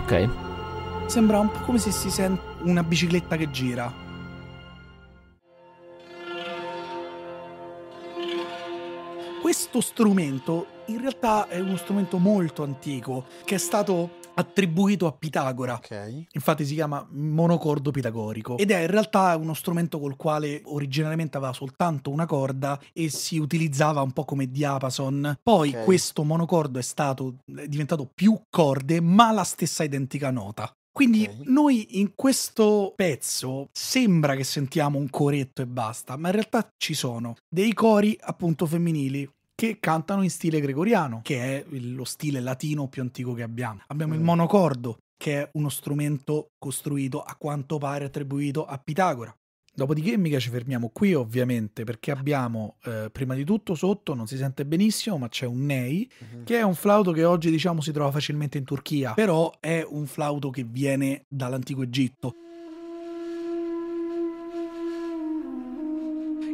Ok. Sembra un po' come se si sente una bicicletta che gira. Questo strumento in realtà è uno strumento molto antico che è stato attribuito a Pitagora. Okay. Infatti si chiama monocordo pitagorico ed è in realtà uno strumento col quale originariamente aveva soltanto una corda e si utilizzava un po' come diapason. Poi okay. questo monocordo è stato è diventato più corde, ma la stessa identica nota. Quindi okay. noi in questo pezzo sembra che sentiamo un coretto e basta, ma in realtà ci sono dei cori appunto femminili, che cantano in stile gregoriano, che è lo stile latino più antico che abbiamo. Abbiamo mm. il monocordo, che è uno strumento costruito a quanto pare attribuito a Pitagora. Dopodiché mica ci fermiamo qui ovviamente perché abbiamo eh, prima di tutto sotto, non si sente benissimo, ma c'è un Ney uh-huh. Mm-hmm. che è un flauto che oggi diciamo si trova facilmente in Turchia, però è un flauto che viene dall'antico Egitto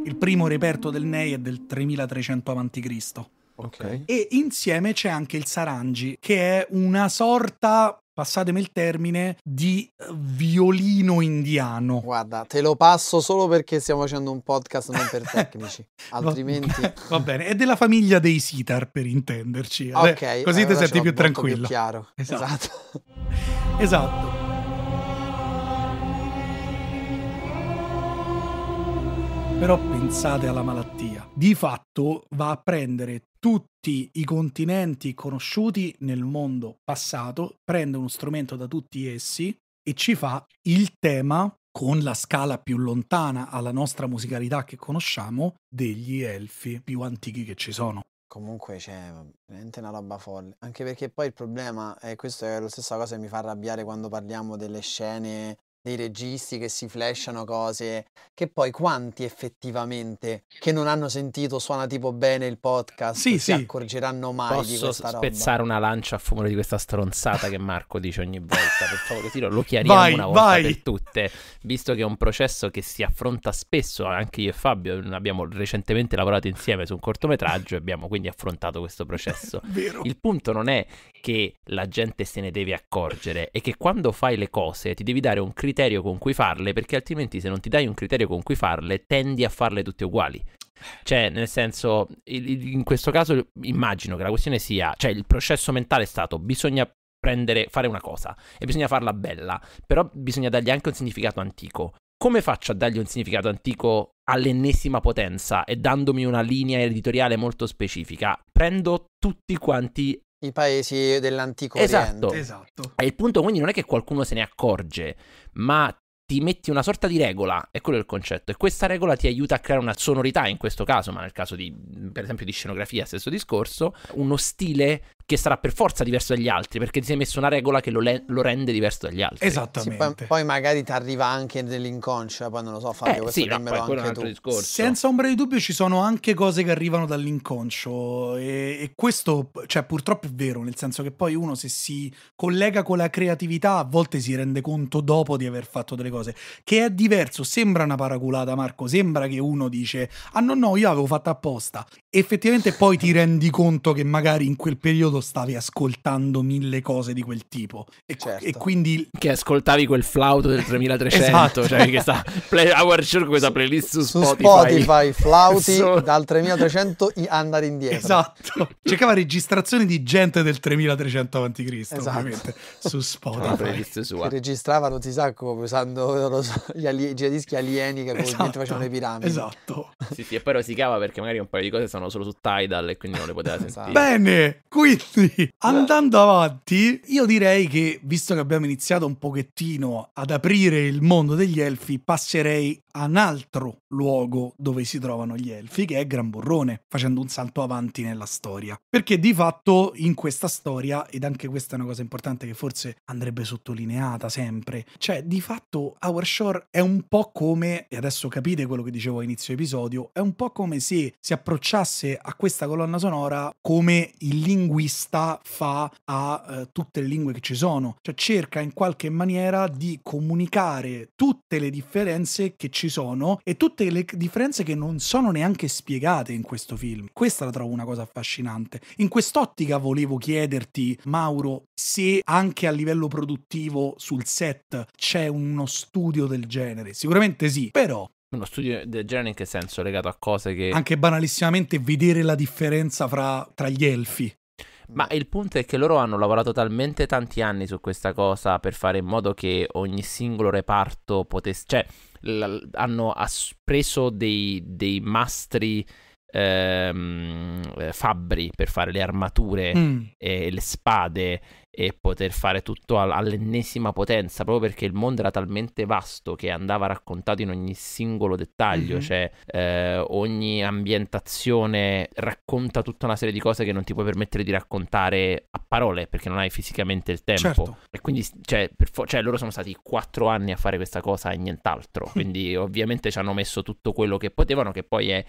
Il primo reperto del Ney è del 3300 a.C. Okay. E insieme c'è anche il Sarangi, che è una sorta passatemi il termine, di violino indiano. Guarda, te lo passo solo perché stiamo facendo un podcast non per (laughs) tecnici, altrimenti... (laughs) Va bene, è della famiglia dei sitar, per intenderci. Ok. Così allora ti senti più tranquillo. Più chiaro. Esatto. esatto. esatto. Però pensate alla malattia. Di fatto va a prendere tutti i continenti conosciuti nel mondo passato, prende uno strumento da tutti essi e ci fa il tema con la scala più lontana alla nostra musicalità che conosciamo degli elfi più antichi che ci sono. Comunque c'è cioè, veramente una roba folle. Anche perché poi il problema è questa è la stessa cosa che mi fa arrabbiare quando parliamo delle scene dei registi che si flashano cose che poi quanti effettivamente che non hanno sentito suona tipo bene il podcast sì, si sì. accorgeranno mai Posso di questa roba. spezzare una lancia a fumo di questa stronzata che Marco dice ogni volta, per favore, tiro, lo chiariamo vai, una volta vai. per tutte, visto che è un processo che si affronta spesso, anche io e Fabio mm, abbiamo recentemente lavorato insieme su un cortometraggio e abbiamo quindi affrontato questo processo. (laughs) il punto non è che la gente se ne deve accorgere, è che quando fai le cose ti devi dare un critico criterio con cui farle, perché altrimenti se non ti dai un criterio con cui farle, tendi a farle tutte uguali. Cioè, nel senso, in questo caso immagino che la questione sia, cioè il processo mentale è stato bisogna prendere, fare una cosa e bisogna farla bella, però bisogna dargli anche un significato antico. Come faccio a dargli un significato antico all'ennesima potenza e dandomi una linea editoriale molto specifica? Prendo tutti quanti i paesi dell'antico esatto. Oriente. Esatto. E il punto quindi non è che qualcuno se ne accorge, ma ti metti una sorta di regola, è quello il concetto, e questa regola ti aiuta a creare una sonorità in questo caso, ma nel caso di, per esempio, di scenografia, stesso discorso, uno stile che sarà per forza diverso dagli altri perché ti sei messo una regola che lo, le- lo rende diverso dagli altri. Esattamente. Sì, poi, poi, magari ti arriva anche nell'inconscio, eh, poi non lo so eh, Fabio, eh, questo sì, no, poi, anche è un altro tu. discorso. Senza ombra di dubbio ci sono anche cose che arrivano dall'inconscio e, e questo cioè, purtroppo è vero, nel senso che poi uno se si collega con la creatività a volte si rende conto dopo di aver fatto delle cose, che è diverso, sembra una paraculata Marco, sembra che uno dice ah no no io avevo fatto apposta, effettivamente poi ti rendi conto che magari in quel periodo periodo stavi ascoltando mille cose di quel tipo. E, certo. e quindi... Che ascoltavi quel flauto del 3300, (laughs) esatto. cioè che sta... Play, our Circle, questa playlist su, su Spotify. Spotify, flauti so... dal 3300 andare indietro. Esatto. Cercava registrazioni di gente del 3300 a.C., esatto. ovviamente, su (laughs) Spotify. Che registravano, si sa, come usando so, gli ali- giradischi alieni che esatto. facevano le piramidi. Esatto. Sì, sì, e poi rosicava perché magari un paio di cose sono solo su Tidal e quindi non le poteva (laughs) esatto. sentire. Bene, qui quindi, andando avanti, io direi che, visto che abbiamo iniziato un pochettino ad aprire il mondo degli elfi, passerei a un altro luogo dove si trovano gli elfi, che è Gran Borrone, facendo un salto avanti nella storia. Perché di fatto in questa storia, ed anche questa è una cosa importante che forse andrebbe sottolineata sempre, cioè di fatto Our Shore è un po' come, e adesso capite quello che dicevo a inizio episodio, è un po' come se si approcciasse a questa colonna sonora come il linguista regista fa a eh, tutte le lingue che ci sono, cioè cerca in qualche maniera di comunicare tutte le differenze che ci sono e tutte le differenze che non sono neanche spiegate in questo film. Questa la trovo una cosa affascinante. In quest'ottica volevo chiederti, Mauro, se anche a livello produttivo sul set c'è uno studio del genere. Sicuramente sì, però uno studio del genere in che senso? Legato a cose che... Anche banalissimamente vedere la differenza fra, tra gli elfi. Mm. Ma il punto è che loro hanno lavorato talmente tanti anni su questa cosa per fare in modo che ogni singolo reparto potesse... Cioè, l- hanno as- preso dei, dei mastri ehm, eh, fabbri per fare le armature mm. e le spade e poter fare tutto all'ennesima potenza, proprio perché il mondo era talmente vasto che andava raccontato in ogni singolo dettaglio, mm-hmm. cioè eh, ogni ambientazione racconta tutta una serie di cose che non ti puoi permettere di raccontare a parole perché non hai fisicamente il tempo. Certo. E quindi cioè, fo- cioè, loro sono stati quattro anni a fare questa cosa e nient'altro, (laughs) quindi ovviamente ci hanno messo tutto quello che potevano, che poi è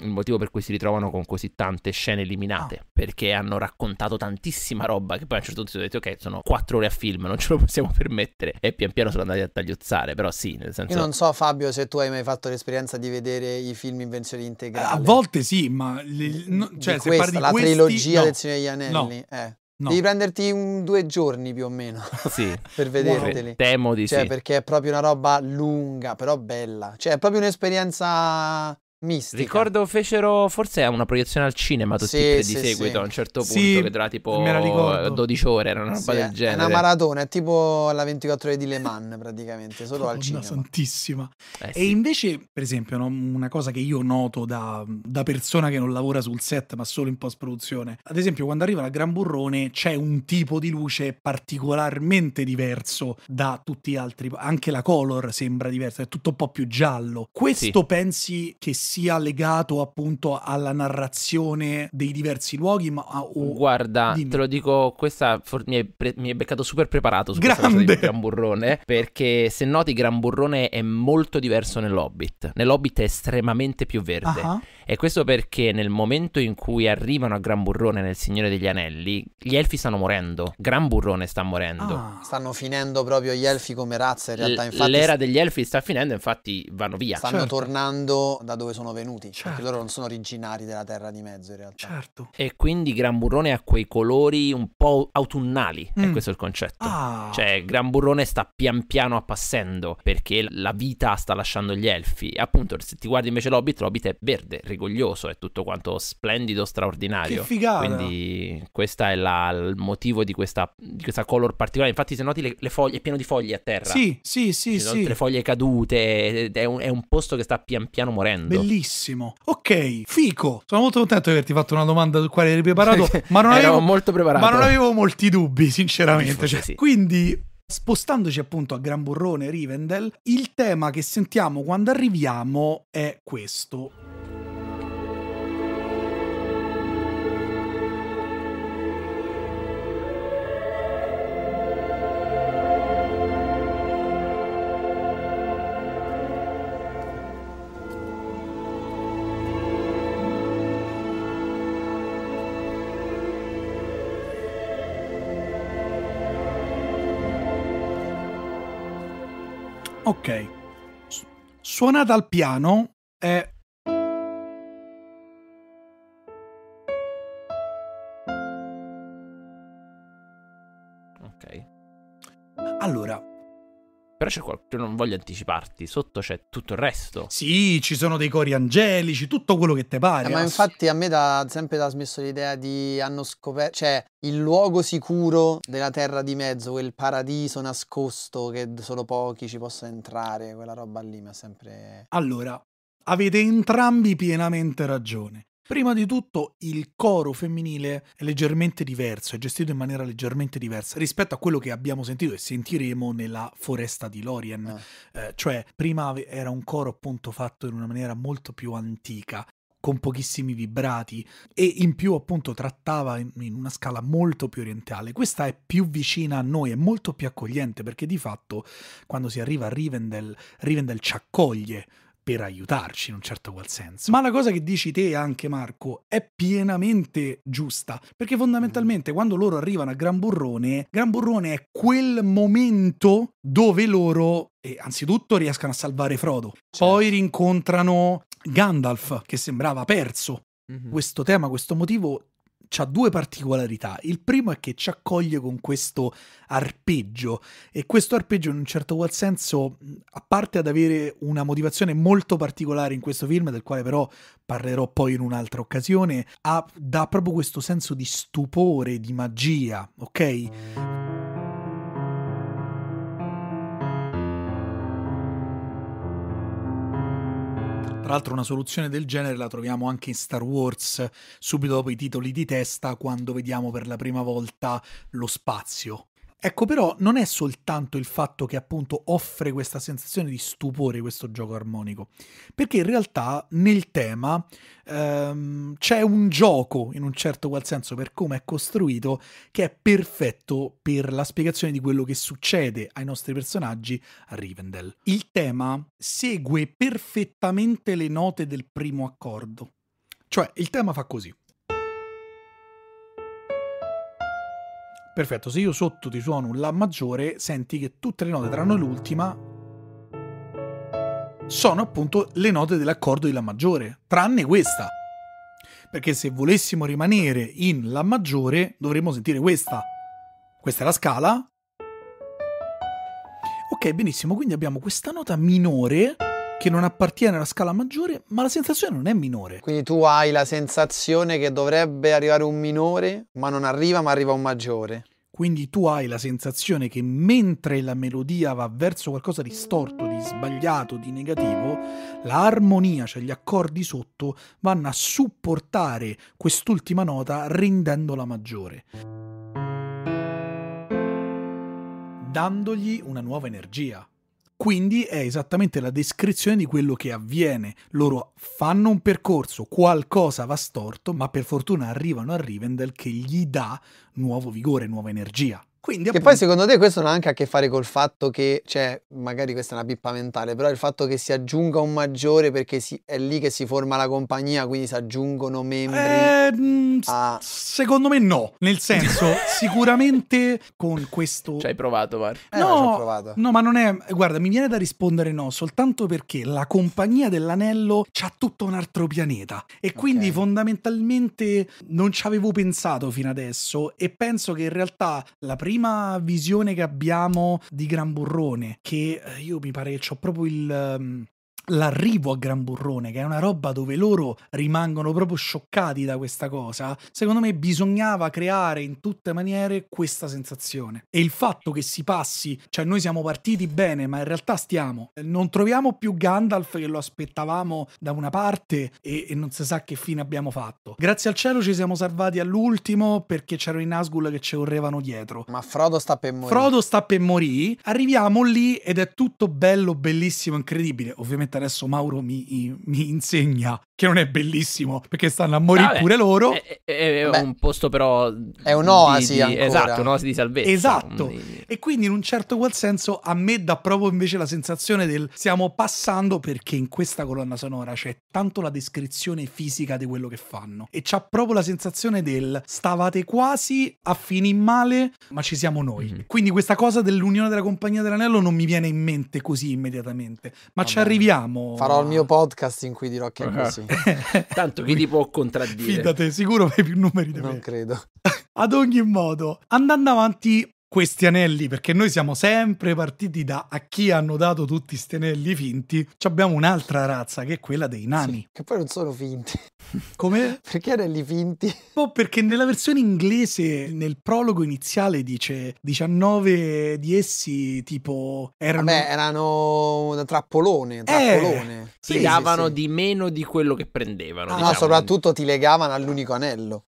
il motivo per cui si ritrovano con così tante scene eliminate, oh. perché hanno raccontato tantissima roba che poi a un certo punto detto ok, sono quattro ore a film, non ce lo possiamo (laughs) permettere. E pian piano sono andati a tagliuzzare, però sì, nel senso... Io non so Fabio se tu hai mai fatto l'esperienza di vedere i film in versione integrale. A volte sì, ma... Le, no, cioè, di se questa, parli la questi, trilogia no, del Signore degli Anelli. No. Eh. No. Devi prenderti un, due giorni più o meno (laughs) sì. (laughs) per vederteli. Wow. Temo di cioè, sì. Perché è proprio una roba lunga, però bella. Cioè, è proprio un'esperienza Mistica. Ricordo fecero, forse una proiezione al cinema tutti sì, e tre sì, di seguito sì. a un certo punto sì, che durava tipo 12 ore, era una roba del genere. È una maratona, è tipo la 24 ore di Le Mans praticamente, solo al cinema. santissima. Eh, e invece, per esempio, no, una cosa che io noto da, da, persona che non lavora sul set ma solo in post-produzione, ad esempio quando arriva la Gran Burrone c'è un tipo di luce particolarmente diverso da tutti gli altri, anche la color sembra diversa, è tutto un po' più giallo. Questo pensi che sia legato appunto alla narrazione dei diversi luoghi. Ma, o... Guarda, Dimmi. te lo dico, questa for- mi, è pre- mi, è beccato super preparato su Grande. Gran Burrone, perché se noti Gran Burrone è molto diverso nell'Hobbit. Nell'Hobbit è estremamente più verde. Uh-huh. E questo perché nel momento in cui arrivano a Gran Burrone nel Signore degli Anelli, gli elfi stanno morendo. Gran Burrone sta morendo. Ah. Stanno finendo proprio gli elfi come razza in realtà. L- infatti, l'era degli elfi sta finendo, infatti vanno via. Stanno certo. tornando da dove sono sono venuti, certo. perché loro non sono originari della terra di mezzo in realtà. Certo. E quindi Gran Burrone ha quei colori un po' autunnali, mm. è questo il concetto. Ah. Cioè Gran Burrone sta pian piano appassendo perché la vita sta lasciando gli elfi. Appunto, se ti guardi invece l'Hobbit, l'Hobbit è verde, rigoglioso, è tutto quanto splendido, straordinario. Che figata. Quindi questo è la, il motivo di questa, di questa, color particolare. Infatti se noti le, le, foglie, è pieno di foglie a terra. Sì, sì, sì. sì. Le foglie cadute, è un, è un posto che sta pian piano morendo. Bellissimo normalissimo. Ok, fico. Sono molto contento di averti fatto una domanda sul quale eri preparato, (laughs) ma non avevo molto preparato. Ma non avevo molti dubbi, sinceramente. Cioè, sì. Quindi Spostandoci appunto a Gran Burrone, Rivendell, il tema che sentiamo quando arriviamo è questo. Ok. Suonata al piano è però c'è qualcuno, non voglio anticiparti, sotto c'è tutto il resto. Sì, ci sono dei cori angelici, tutto quello che te pare. Eh, ma infatti a me da, sempre da smesso l'idea di hanno scoperto, cioè il luogo sicuro della terra di mezzo, quel paradiso nascosto che solo pochi ci possono entrare, quella roba lì mi ha sempre... Allora, avete entrambi pienamente ragione. Prima di tutto il coro femminile è leggermente diverso, è gestito in maniera leggermente diversa rispetto a quello che abbiamo sentito e sentiremo nella foresta di Lorien. Ah. Eh, cioè, prima era un coro appunto fatto in una maniera molto più antica con pochissimi vibrati e in più appunto trattava in una scala molto più orientale. Questa è più vicina a noi, è molto più accogliente perché di fatto quando si arriva a Rivendell, Rivendell ci accoglie per aiutarci in un certo qual senso. Ma la cosa che dici te anche Marco è pienamente giusta, perché fondamentalmente mm. quando loro arrivano a Gran Burrone, Gran Burrone è quel momento dove loro e anzitutto riescono a salvare Frodo, certo. poi rincontrano Gandalf che sembrava perso. Mm-hmm. Questo tema, questo motivo ha due particolarità. Il primo è che ci accoglie con questo arpeggio e questo arpeggio in un certo qual senso, a parte ad avere una motivazione molto particolare in questo film, del quale però parlerò poi in un'altra occasione, ha, dà proprio questo senso di stupore, di magia, ok? Tra l'altro una soluzione del genere la troviamo anche in Star Wars, subito dopo i titoli di testa, quando vediamo per la prima volta lo spazio. Ecco però non è soltanto il fatto che appunto offre questa sensazione di stupore questo gioco armonico, perché in realtà nel tema ehm, c'è un gioco in un certo qual senso per come è costruito che è perfetto per la spiegazione di quello che succede ai nostri personaggi a Rivendell. Il tema segue perfettamente le note del primo accordo, cioè il tema fa così. Perfetto, se io sotto ti suono un La maggiore, senti che tutte le note tranne l'ultima sono appunto le note dell'accordo di La maggiore, tranne questa. Perché se volessimo rimanere in La maggiore dovremmo sentire questa. Questa è la scala. Ok, benissimo, quindi abbiamo questa nota minore che non appartiene alla scala maggiore, ma la sensazione non è minore. Quindi tu hai la sensazione che dovrebbe arrivare un minore, ma non arriva, ma arriva un maggiore. Quindi tu hai la sensazione che mentre la melodia va verso qualcosa di storto, di sbagliato, di negativo, l'armonia, cioè gli accordi sotto, vanno a supportare quest'ultima nota rendendola maggiore, dandogli una nuova energia. Quindi è esattamente la descrizione di quello che avviene. Loro fanno un percorso, qualcosa va storto, ma per fortuna arrivano a Rivendell che gli dà nuovo vigore, nuova energia. Quindi, appunto... E poi secondo te questo non ha anche a che fare col fatto che, cioè, magari questa è una pippa mentale, però il fatto che si aggiunga un maggiore perché si, è lì che si forma la compagnia, quindi si aggiungono membri. Eh, a... Secondo me no, nel senso, (laughs) sicuramente con questo... Ci hai provato, Var. Eh, no, provato. no, ma non è... Guarda, mi viene da rispondere no, soltanto perché la compagnia dell'anello c'ha tutto un altro pianeta e quindi fondamentalmente non ci avevo pensato fino adesso e penso che in realtà la prima prima visione che abbiamo di Gran Burrone, che eh, io mi pare che ho proprio il, ehm, l'arrivo a Gran Burrone, che è una roba dove loro rimangono proprio scioccati da questa cosa, secondo me bisognava creare in tutte maniere questa sensazione. E il fatto che si passi, cioè noi siamo partiti bene, ma in realtà stiamo, non troviamo più Gandalf che lo aspettavamo da una parte e, e non si sa che fine abbiamo fatto. Grazie al cielo ci siamo salvati all'ultimo perché c'erano i Nazgul che ci correvano dietro. Ma Frodo sta per morire. Frodo sta per morire, arriviamo lì ed è tutto bello, bellissimo, incredibile. Ovviamente adesso Mauro mi, mi, insegna che non è bellissimo perché stanno a morire Vabbè, ah, pure loro. È, è, è un posto però... È un'oasi di, di, Esatto, un'oasi di salvezza. Esatto. Quindi... E quindi in un certo qual senso a me dà proprio invece la sensazione del stiamo passando perché in questa colonna sonora c'è tanto la descrizione fisica di quello che fanno e c'ha proprio la sensazione del stavate quasi a finire male ma ci siamo noi. Mm-hmm. Quindi questa cosa dell'unione della compagnia dell'anello non mi viene in mente così immediatamente, ma Vabbè. Ah, ci arriviamo andiamo. Farò il mio podcast in cui dirò che è eh. così. (laughs) Tanto chi ti può contraddire? Fidate, sicuro fai più numeri di me. Non credo. (laughs) Ad ogni modo, andando avanti, questi anelli, perché noi siamo sempre partiti da a chi hanno dato tutti questi anelli finti, abbiamo un'altra razza che è quella dei nani. Sì, che poi non sono finti. (laughs) Come? Perché anelli finti? No, boh, perché nella versione inglese, nel prologo iniziale, dice 19 di essi tipo erano... Vabbè, erano un trappolone, trappolone. Eh, sì, ti davano sì, di meno di quello che prendevano. Ah, diciamo. No, soprattutto ti legavano all'unico anello.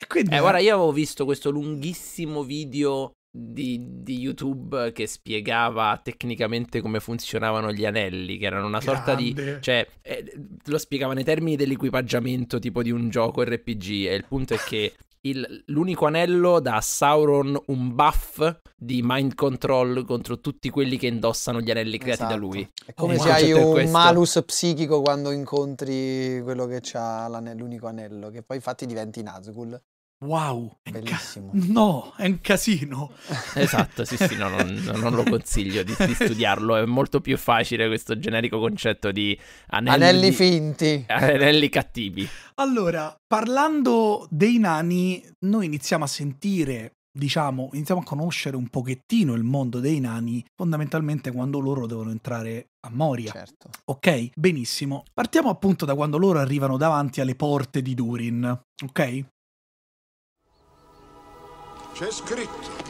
Eh, (laughs) quindi... Eh, guarda, io avevo visto questo lunghissimo video di, di, YouTube che spiegava tecnicamente come funzionavano gli anelli, che erano una Grande. sorta di... cioè, eh, lo spiegava nei termini dell'equipaggiamento tipo di un gioco RPG e il punto è che il, l'unico anello dà a Sauron un buff di mind control contro tutti quelli che indossano gli anelli creati esatto. da lui. È come oh, se hai certo, un questo. malus psichico quando incontri quello che ha l'unico anello, che poi infatti diventi Nazgul. Wow, Bellissimo. Ca- no, è un casino. (laughs) esatto, sì, sì, no, non, non, lo consiglio di, di, studiarlo. È molto più facile questo generico concetto di anelli, anelli finti, anelli cattivi. Allora, parlando dei nani, noi iniziamo a sentire diciamo, iniziamo a conoscere un pochettino il mondo dei nani, fondamentalmente quando loro devono entrare a Moria. Certo. Ok, benissimo. Partiamo appunto da quando loro arrivano davanti alle porte di Durin, ok? C'è scritto.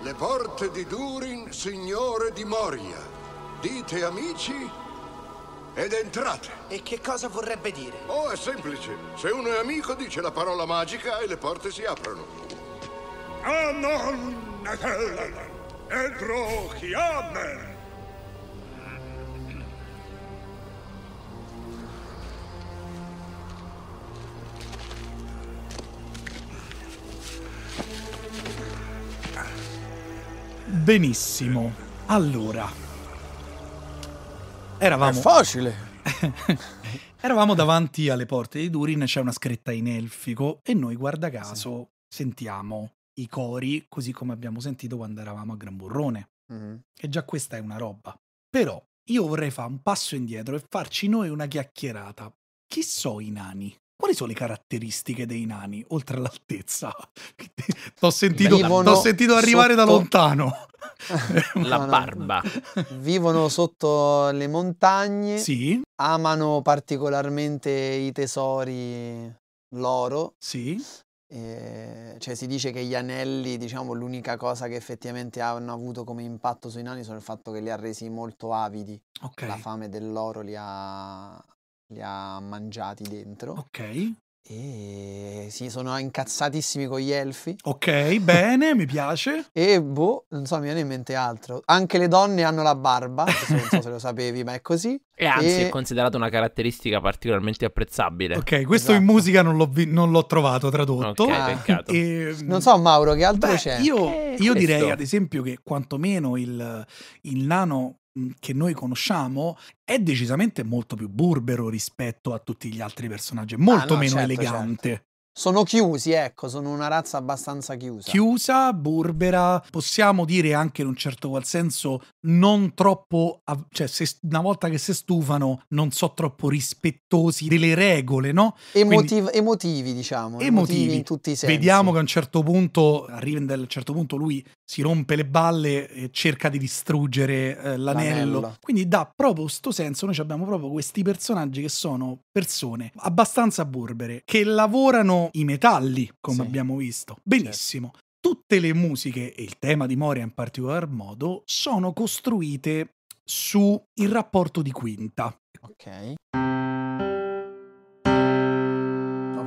Le porte di Durin, signore di Moria. Dite amici ed entrate. E che cosa vorrebbe dire? Oh, è semplice. Se uno è amico dice la parola magica e le porte si aprono. Anon Entro Chiamer! Benissimo. Allora. Eravamo... È facile. (laughs) eravamo davanti alle porte di Durin, c'è una scritta in elfico e noi, guarda caso, sì. sentiamo i cori così come abbiamo sentito quando eravamo a Gran Burrone. Mm-hmm. E già questa è una roba. Però io vorrei fare un passo indietro e farci noi una chiacchierata. Chi so i nani? Quali sono le caratteristiche dei nani, oltre all'altezza? (laughs) T'ho sentito, t'ho sentito arrivare sotto... da lontano. (laughs) La barba. Vivono sotto le montagne. Sì. Amano particolarmente i tesori, l'oro. Sì. E cioè si dice che gli anelli, diciamo, l'unica cosa che effettivamente hanno avuto come impatto sui nani sono il fatto che li ha resi molto avidi. Okay. La fame dell'oro li ha li ha mangiati dentro. Ok. E sì, sono incazzatissimi con gli elfi. Ok, bene, mi piace. E boh, non so, mi viene in mente altro. Anche le donne hanno la barba, non so se lo sapevi, ma è così. E anzi, e... è considerata una caratteristica particolarmente apprezzabile. Ok, questo esatto. in musica non l'ho, vi- non l'ho trovato tradotto. Okay, peccato. E... (laughs) Non so, Mauro, che altro Beh, c'è? Io, io direi, ad esempio, che quantomeno il, il nano che noi conosciamo è decisamente molto più burbero rispetto a tutti gli altri personaggi, molto ah, no, meno certo, elegante. Certo sono chiusi, ecco, sono una razza abbastanza chiusa. Chiusa, burbera, possiamo dire anche in un certo qual senso non troppo, cioè se, una volta che si stufano non so troppo rispettosi delle regole, no? Emotiv Quindi, emotivi, diciamo, emotivi. emotivi. in tutti i sensi. Vediamo che a un certo punto, a Rivendell a un certo punto lui si rompe le balle e cerca di distruggere eh, l'anello. Quindi da proprio questo senso, noi abbiamo proprio questi personaggi che sono persone abbastanza burbere, che lavorano i metalli, come sì. abbiamo visto. Benissimo. Certo. Tutte le musiche, e il tema di Moria in particolar modo, sono costruite su il rapporto di quinta. Ok.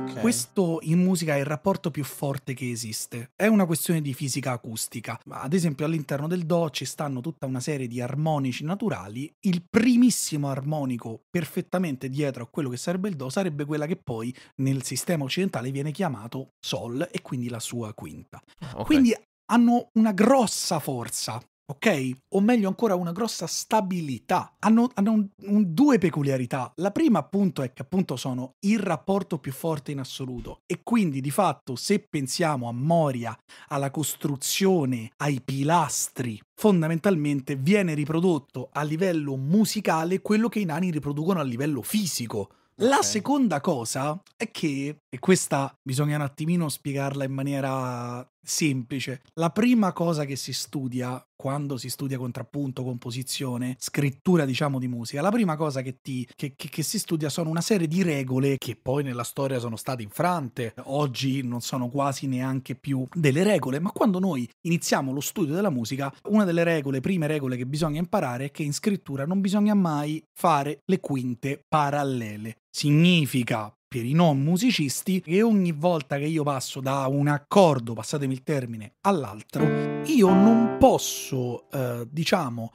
Okay. Questo in musica è il rapporto più forte che esiste. È una questione di fisica acustica. Ad esempio, all'interno del Do ci stanno tutta una serie di armonici naturali. Il primissimo armonico perfettamente dietro a quello che sarebbe il Do sarebbe quella che poi nel sistema occidentale viene chiamato Sol e quindi la sua quinta. Ah, okay. Quindi hanno una grossa forza ok? O meglio ancora una grossa stabilità. Hanno, hanno un, un, due peculiarità. La prima appunto è che appunto sono il rapporto più forte in assoluto e quindi di fatto se pensiamo a Moria, alla costruzione, ai pilastri, fondamentalmente viene riprodotto a livello musicale quello che i nani riproducono a livello fisico. La okay. seconda cosa è che e questa bisogna un attimino spiegarla in maniera semplice. La prima cosa che si studia quando si studia contrappunto, composizione, scrittura diciamo di musica, la prima cosa che, ti, che, che, che si studia sono una serie di regole che poi nella storia sono state infrante, oggi non sono quasi neanche più delle regole, ma quando noi iniziamo lo studio della musica, una delle regole, prime regole che bisogna imparare è che in scrittura non bisogna mai fare le quinte parallele. Significa i non musicisti che ogni volta che io passo da un accordo, passatemi il termine, all'altro, io non posso, eh, diciamo,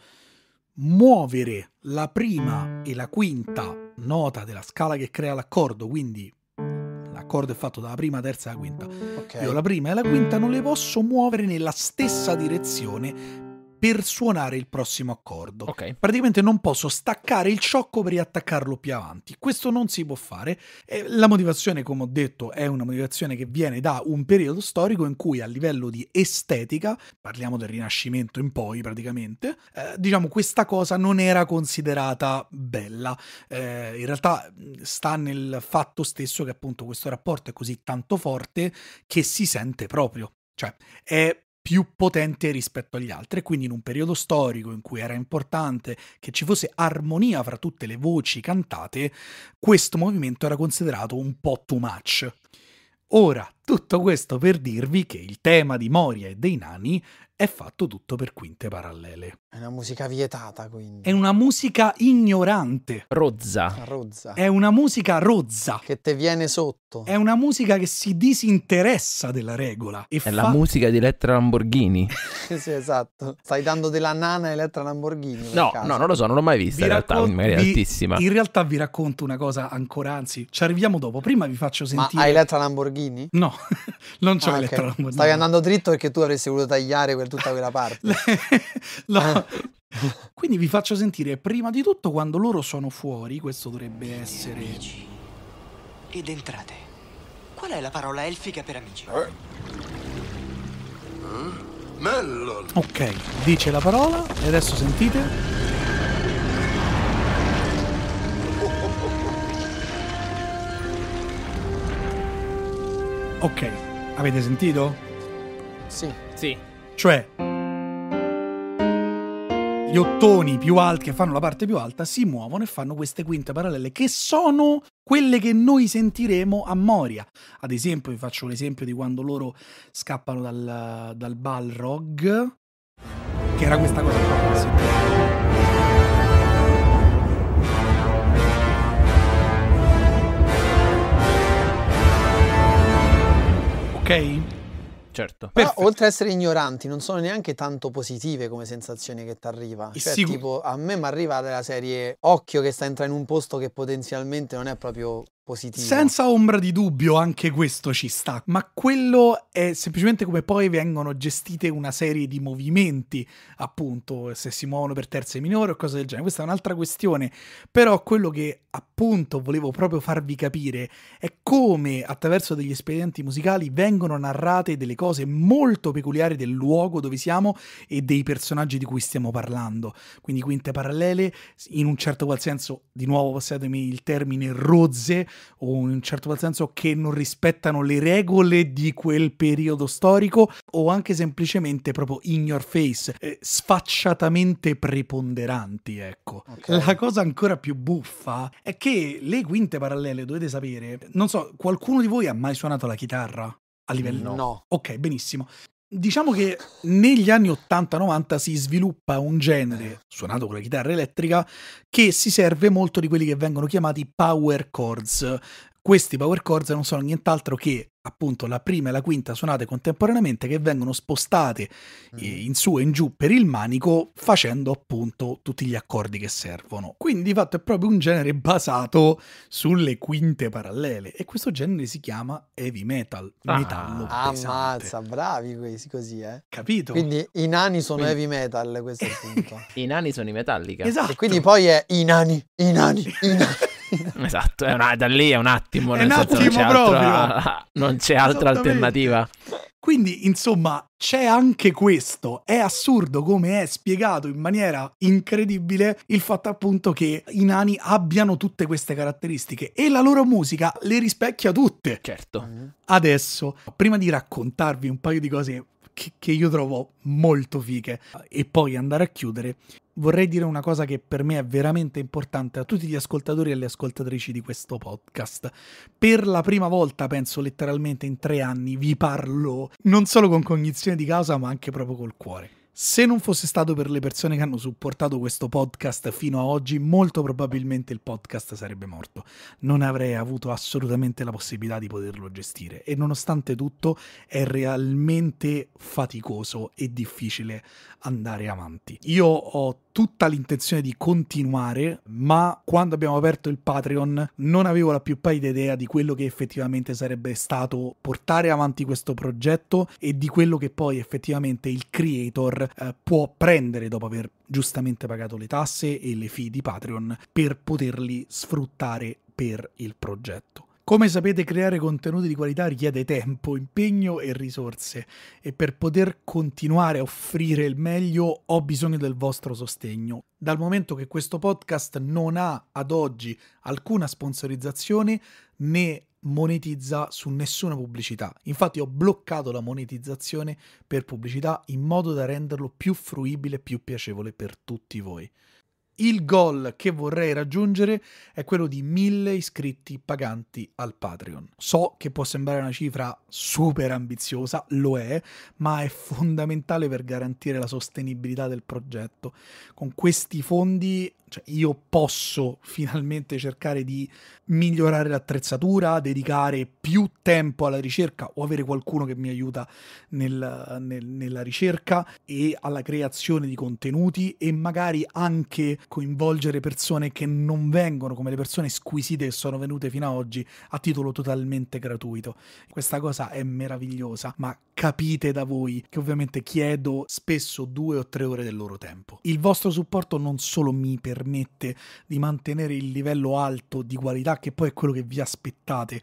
muovere la prima e la quinta nota della scala che crea l'accordo, quindi l'accordo è fatto dalla prima, terza e la quinta. Okay. Io la prima e la quinta non le posso muovere nella stessa direzione per suonare il prossimo accordo. Okay. Praticamente non posso staccare il ciocco per riattaccarlo più avanti. Questo non si può fare. la motivazione, come ho detto, è una motivazione che viene da un periodo storico in cui a livello di estetica, parliamo del Rinascimento in poi praticamente, eh, diciamo questa cosa non era considerata bella. Eh, in realtà sta nel fatto stesso che appunto questo rapporto è così tanto forte che si sente proprio. Cioè, è più potente rispetto agli altri. quindi in un periodo storico in cui era importante che ci fosse armonia fra tutte le voci cantate, questo movimento era considerato un po' too much. Ora, tutto questo per dirvi che il tema di Moria e dei nani è fatto tutto per quinte parallele. È una musica vietata, quindi. È una musica ignorante. Rozza. Ah, rozza. È una musica rozza. Che te viene sotto. È una musica che si disinteressa della regola. è fa... la musica di Elettra Lamborghini. (laughs) sì, esatto. Stai dando della nana a Elettra Lamborghini. No, caso. no, non lo so, non l'ho mai vista. Vi in realtà, magari vi... altissima. In realtà vi racconto una cosa ancora, anzi, ci arriviamo dopo. Prima vi faccio sentire. Ma a Elettra Lamborghini? No. (laughs) non c'ho ah, okay. l'elettrodo. Stavi andando dritto perché tu avresti voluto tagliare quel, tutta quella parte. (laughs) no. Ah. (laughs) Quindi vi faccio sentire prima di tutto quando loro sono fuori, questo dovrebbe essere... Amici. Ed entrate. Qual è la parola elfica per amici? Eh? eh? Mellon. Ok, dice la parola e adesso sentite. Ok, avete sentito? Sì. Sì. Cioè, gli ottoni più alti che fanno la parte più alta si muovono e fanno queste quinte parallele che sono quelle che noi sentiremo a Moria. Ad esempio, vi faccio l'esempio di quando loro scappano dal, dal Balrog, che era questa cosa qua. ok? Certo. Però, oltre ad essere ignoranti, non sono neanche tanto positive come sensazioni che ti arriva. Cioè, Sigur- tipo, a me mi arriva della serie occhio che sta entrando in un posto che potenzialmente non è proprio positivo. Senza ombra di dubbio anche questo ci sta, ma quello è semplicemente come poi vengono gestite una serie di movimenti, appunto, se si muovono per terze minore o cose del genere. Questa è un'altra questione, però quello che appunto volevo proprio farvi capire è come attraverso degli espedienti musicali vengono narrate delle cose molto peculiari del luogo dove siamo e dei personaggi di cui stiamo parlando. Quindi quinte parallele, in un certo qual senso, di nuovo passatemi il termine rozze, o in un certo qual senso che non rispettano le regole di quel periodo storico o anche semplicemente proprio in your face, eh, sfacciatamente preponderanti, ecco. Okay. La cosa ancora più buffa è che le quinte parallele, dovete sapere, non so, qualcuno di voi ha mai suonato la chitarra? A livello no. no. Ok, benissimo. Diciamo che negli anni 80-90 si sviluppa un genere, suonato con la chitarra elettrica, che si serve molto di quelli che vengono chiamati power chords, questi power chords non sono nient'altro che appunto la prima e la quinta suonate contemporaneamente che vengono spostate eh, mm. in su e in giù per il manico facendo appunto tutti gli accordi che servono. Quindi di fatto è proprio un genere basato sulle quinte parallele e questo genere si chiama heavy metal, ah, metallo ah, Ammazza, bravi questi così, eh. Capito? Quindi i nani sono quindi... heavy metal, questo è il punto. (laughs) I nani sono i metallica. Esatto. E quindi poi è i nani, i nani, i nani. (laughs) (laughs) esatto, è una, da lì è un attimo. È un attimo non c'è proprio. Altra, non c'è altra alternativa. Quindi, insomma, c'è anche questo. È assurdo come è spiegato in maniera incredibile il fatto appunto che i nani abbiano tutte queste caratteristiche e la loro musica le rispecchia tutte. Certo. Mm-hmm. Adesso, prima di raccontarvi un paio di cose che, che io trovo molto fiche e poi andare a chiudere, vorrei dire una cosa che per me è veramente importante a tutti gli ascoltatori e le ascoltatrici di questo podcast. Per la prima volta, penso letteralmente in tre anni, vi parlo non solo con cognizione di causa, ma anche proprio col cuore. Se non fosse stato per le persone che hanno supportato questo podcast fino a oggi, molto probabilmente il podcast sarebbe morto. Non avrei avuto assolutamente la possibilità di poterlo gestire e nonostante tutto è realmente faticoso e difficile andare avanti. Io ho tutta l'intenzione di continuare, ma quando abbiamo aperto il Patreon non avevo la più pallida idea di quello che effettivamente sarebbe stato portare avanti questo progetto e di quello che poi effettivamente il creator eh, può prendere dopo aver giustamente pagato le tasse e le fee di Patreon per poterli sfruttare per il progetto. Come sapete, creare contenuti di qualità richiede tempo, impegno e risorse e per poter continuare a offrire il meglio ho bisogno del vostro sostegno. Dal momento che questo podcast non ha ad oggi alcuna sponsorizzazione né monetizza su nessuna pubblicità. Infatti ho bloccato la monetizzazione per pubblicità in modo da renderlo più fruibile e più piacevole per tutti voi. Il goal che vorrei raggiungere è quello di mille iscritti paganti al Patreon. So che può sembrare una cifra super ambiziosa, lo è, ma è fondamentale per garantire la sostenibilità del progetto. Con questi fondi cioè, io posso finalmente cercare di migliorare l'attrezzatura, dedicare più tempo alla ricerca o avere qualcuno che mi aiuta nel, nel, nella ricerca e alla creazione di contenuti e magari anche coinvolgere persone che non vengono, come le persone squisite che sono venute fino ad oggi, a titolo totalmente gratuito. Questa cosa è meravigliosa, ma capite da voi che ovviamente chiedo spesso due o tre ore del loro tempo. Il vostro supporto non solo mi permette di mantenere il livello alto di qualità, che poi è quello che vi aspettate,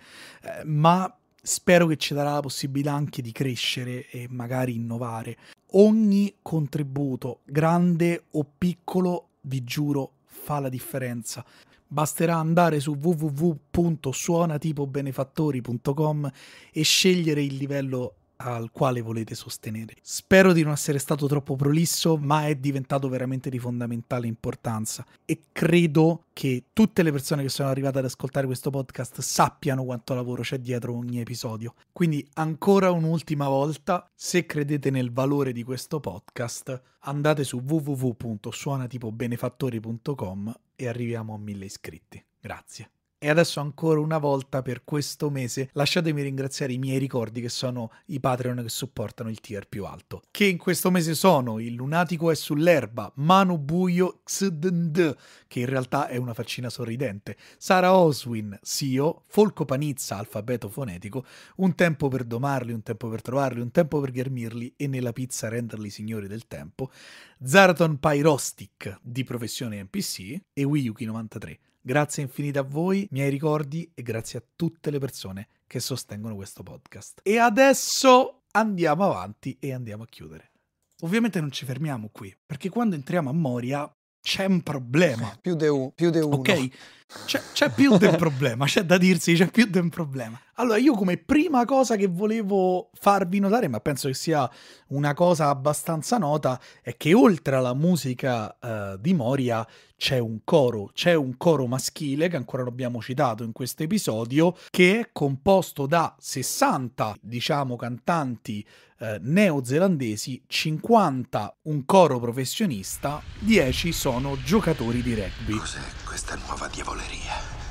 eh, ma spero che ci darà la possibilità anche di crescere e magari innovare. Ogni contributo, grande o piccolo, vi giuro fa la differenza. Basterà andare su www.suonatipobenefattori.com e scegliere il livello al quale volete sostenere. Spero di non essere stato troppo prolisso, ma è diventato veramente di fondamentale importanza e credo che tutte le persone che sono arrivate ad ascoltare questo podcast sappiano quanto lavoro c'è dietro ogni episodio. Quindi ancora un'ultima volta, se credete nel valore di questo podcast, andate su www.suonatipobenefattori.com e arriviamo a mille iscritti. Grazie. E adesso ancora una volta per questo mese lasciatemi ringraziare i miei ricordi che sono i Patreon che supportano il tier più alto. Che in questo mese sono il Lunatico è sull'erba, Mano Buio XDND, che in realtà è una faccina sorridente, Sara Oswin, Sio, Folco Panizza, alfabeto fonetico, Un tempo per domarli, un tempo per trovarli, un tempo per ghermirli e nella pizza renderli signori del tempo, Zaraton Pyrostic, di professione NPC, e Wiyuki93. Grazie infinite a voi, miei ricordi e grazie a tutte le persone che sostengono questo podcast. E adesso andiamo avanti e andiamo a chiudere. Ovviamente non ci fermiamo qui, perché quando entriamo a Moria c'è un problema. Più di un, più de uno. Ok, c'è, c'è più di un problema, c'è da dirsi, c'è più di un problema. Allora, io come prima cosa che volevo farvi notare, ma penso che sia una cosa abbastanza nota, è che oltre alla musica uh, di Moria c'è un coro, c'è un coro maschile che ancora non abbiamo citato in questo episodio, che è composto da 60, diciamo, cantanti eh, neozelandesi, 50 un coro professionista, 10 sono giocatori di rugby. Cos'è questa nuova diavoleria?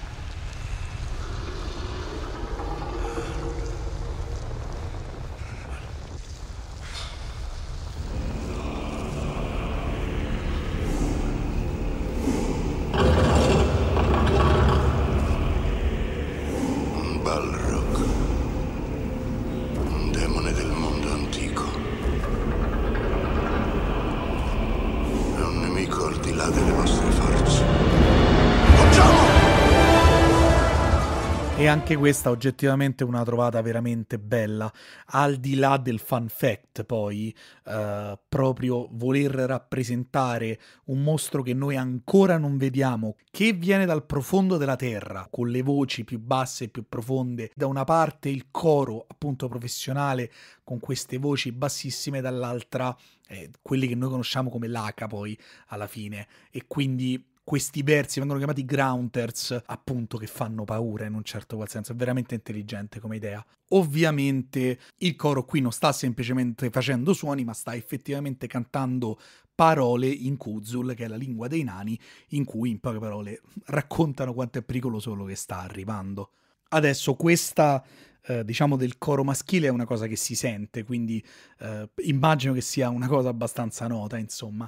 anche questa oggettivamente è una trovata veramente bella, al di là del fun fact poi, eh, proprio voler rappresentare un mostro che noi ancora non vediamo, che viene dal profondo della terra, con le voci più basse e più profonde, da una parte il coro appunto professionale con queste voci bassissime, dall'altra eh, quelli che noi conosciamo come l'H poi alla fine, e quindi questi versi vengono chiamati Grounders, appunto che fanno paura in un certo qual senso, è veramente intelligente come idea. Ovviamente il coro qui non sta semplicemente facendo suoni, ma sta effettivamente cantando parole in Kuzul, che è la lingua dei nani, in cui in poche parole raccontano quanto è pericoloso quello che sta arrivando. Adesso questa eh, diciamo del coro maschile è una cosa che si sente, quindi eh, immagino che sia una cosa abbastanza nota, insomma.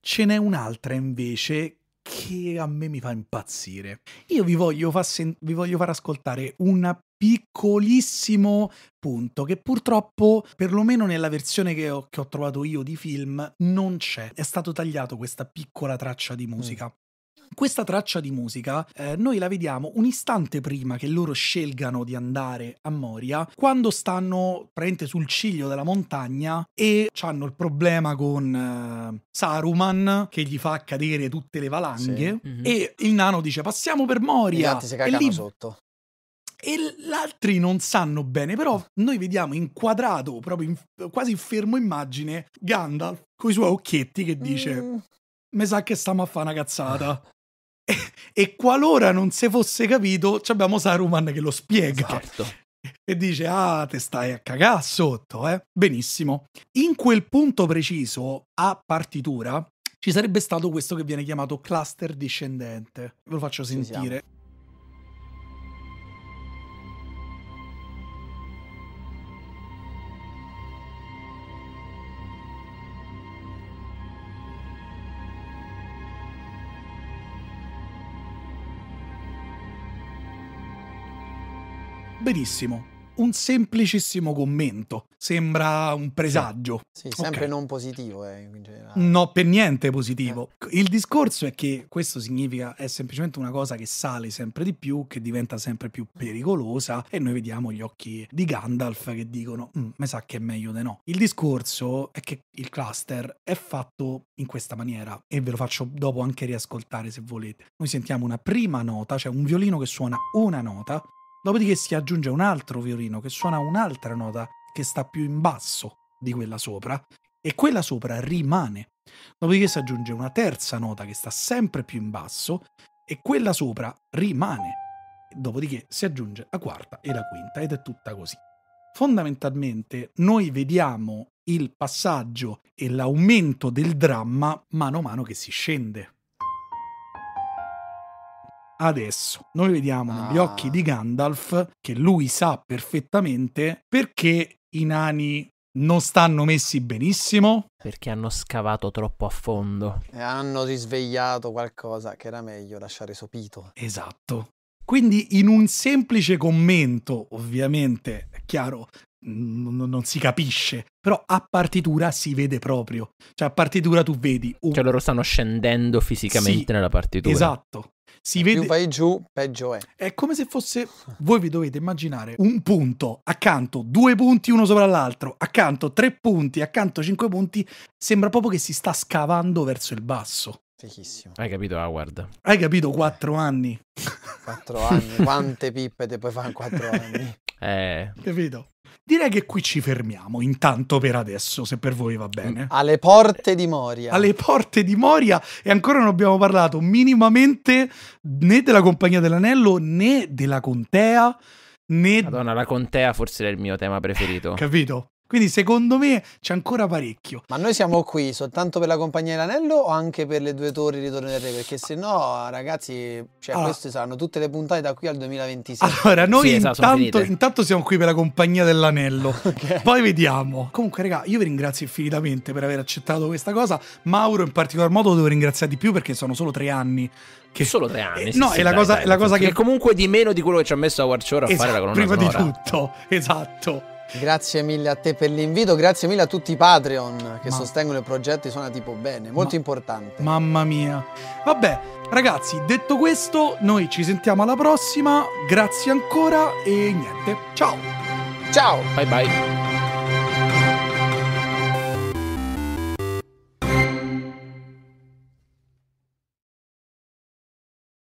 Ce n'è un'altra invece che a me mi fa impazzire. Io vi voglio, fa sen- vi voglio far ascoltare un piccolissimo punto che purtroppo, perlomeno nella versione che ho, che ho, trovato io di film, non c'è. È stato tagliato questa piccola traccia di mm. musica. Mm. Questa traccia di musica eh, noi la vediamo un istante prima che loro scelgano di andare a Moria, quando stanno praticamente sul ciglio della montagna e hanno il problema con eh, Saruman che gli fa cadere tutte le valanghe sì. mm-hmm. e il nano dice passiamo per Moria. si cagano lì... sotto e gli altri non sanno bene, però noi vediamo inquadrato, proprio in, quasi in fermo immagine, Gandalf con i suoi occhietti che dice mm. mi sa che stiamo a fare una cazzata. (laughs) E, e qualora non si fosse capito, abbiamo Saruman che lo spiega. Certo. E dice, ah, te stai a cagà sotto, eh? Benissimo. In quel punto preciso, a partitura, ci sarebbe stato questo che viene chiamato cluster discendente. Ve lo faccio sentire. Sì, benissimo. Un semplicissimo commento. Sembra un presagio. Sì, sì sempre okay. non positivo. Eh, no, per niente positivo. Eh. Il discorso è che questo significa è semplicemente una cosa che sale sempre di più, che diventa sempre più pericolosa. E noi vediamo gli occhi di Gandalf che dicono: Ma mm, sa che è meglio di no. Il discorso è che il cluster è fatto in questa maniera. E ve lo faccio dopo anche riascoltare se volete. Noi sentiamo una prima nota, cioè un violino che suona una nota Dopodiché si aggiunge un altro violino che suona un'altra nota che sta più in basso di quella sopra e quella sopra rimane. Dopodiché si aggiunge una terza nota che sta sempre più in basso e quella sopra rimane. Dopodiché si aggiunge la quarta e la quinta ed è tutta così. Fondamentalmente noi vediamo il passaggio e l'aumento del dramma mano a mano che si scende adesso. Noi vediamo ah. negli occhi di Gandalf che lui sa perfettamente perché i nani non stanno messi benissimo. Perché hanno scavato troppo a fondo. E hanno risvegliato qualcosa che era meglio lasciare sopito. Esatto. Quindi in un semplice commento, ovviamente, è chiaro, non si capisce, però a partitura si vede proprio. Cioè a partitura tu vedi... Un... Cioè loro stanno scendendo fisicamente sì, nella partitura. Esatto, si vede... Più vai giù, peggio è. È come se fosse... Voi vi dovete immaginare un punto accanto, due punti uno sopra l'altro, accanto tre punti, accanto cinque punti. Sembra proprio che si sta scavando verso il basso. Fichissimo. Hai capito, Howard? Hai capito, quattro anni. quattro anni, quante pippe te puoi fare in quattro anni? Eh. Capito? Direi che qui ci fermiamo, intanto per adesso, se per voi va bene. Mm, alle porte di Moria. Alle porte di Moria e ancora non abbiamo parlato minimamente né della Compagnia dell'Anello né della Contea. Né... Madonna, la Contea forse era il mio tema preferito. Capito? Quindi secondo me c'è ancora parecchio. Ma noi siamo qui soltanto per la compagnia dell'anello o anche per le due torri Ritorno del Re? Perché se no, ragazzi, cioè, allora. queste saranno tutte le puntate da qui al 2026. Allora, noi sì, esatto, intanto, intanto, siamo qui per la compagnia dell'anello. (laughs) okay. Poi vediamo. Comunque, raga, io vi ringrazio infinitamente per aver accettato questa cosa. Mauro, in particolar modo, devo ringraziare di più perché sono solo tre anni che... Solo tre anni. Eh, sì, no, sì, è la cosa, dai, la cosa che... che... comunque di meno di quello che ci ha messo a Warciore a esatto, fare la esatto, colonna Prima sonora. di tutto, (laughs) esatto. Grazie mille a te per l'invito, grazie mille a tutti i Patreon che Ma... sostengono il progetto di Suona Tipo Bene, molto Ma... importante. Mamma mia. Vabbè, ragazzi, detto questo, noi ci sentiamo alla prossima, grazie ancora e niente, ciao. Ciao. Bye bye.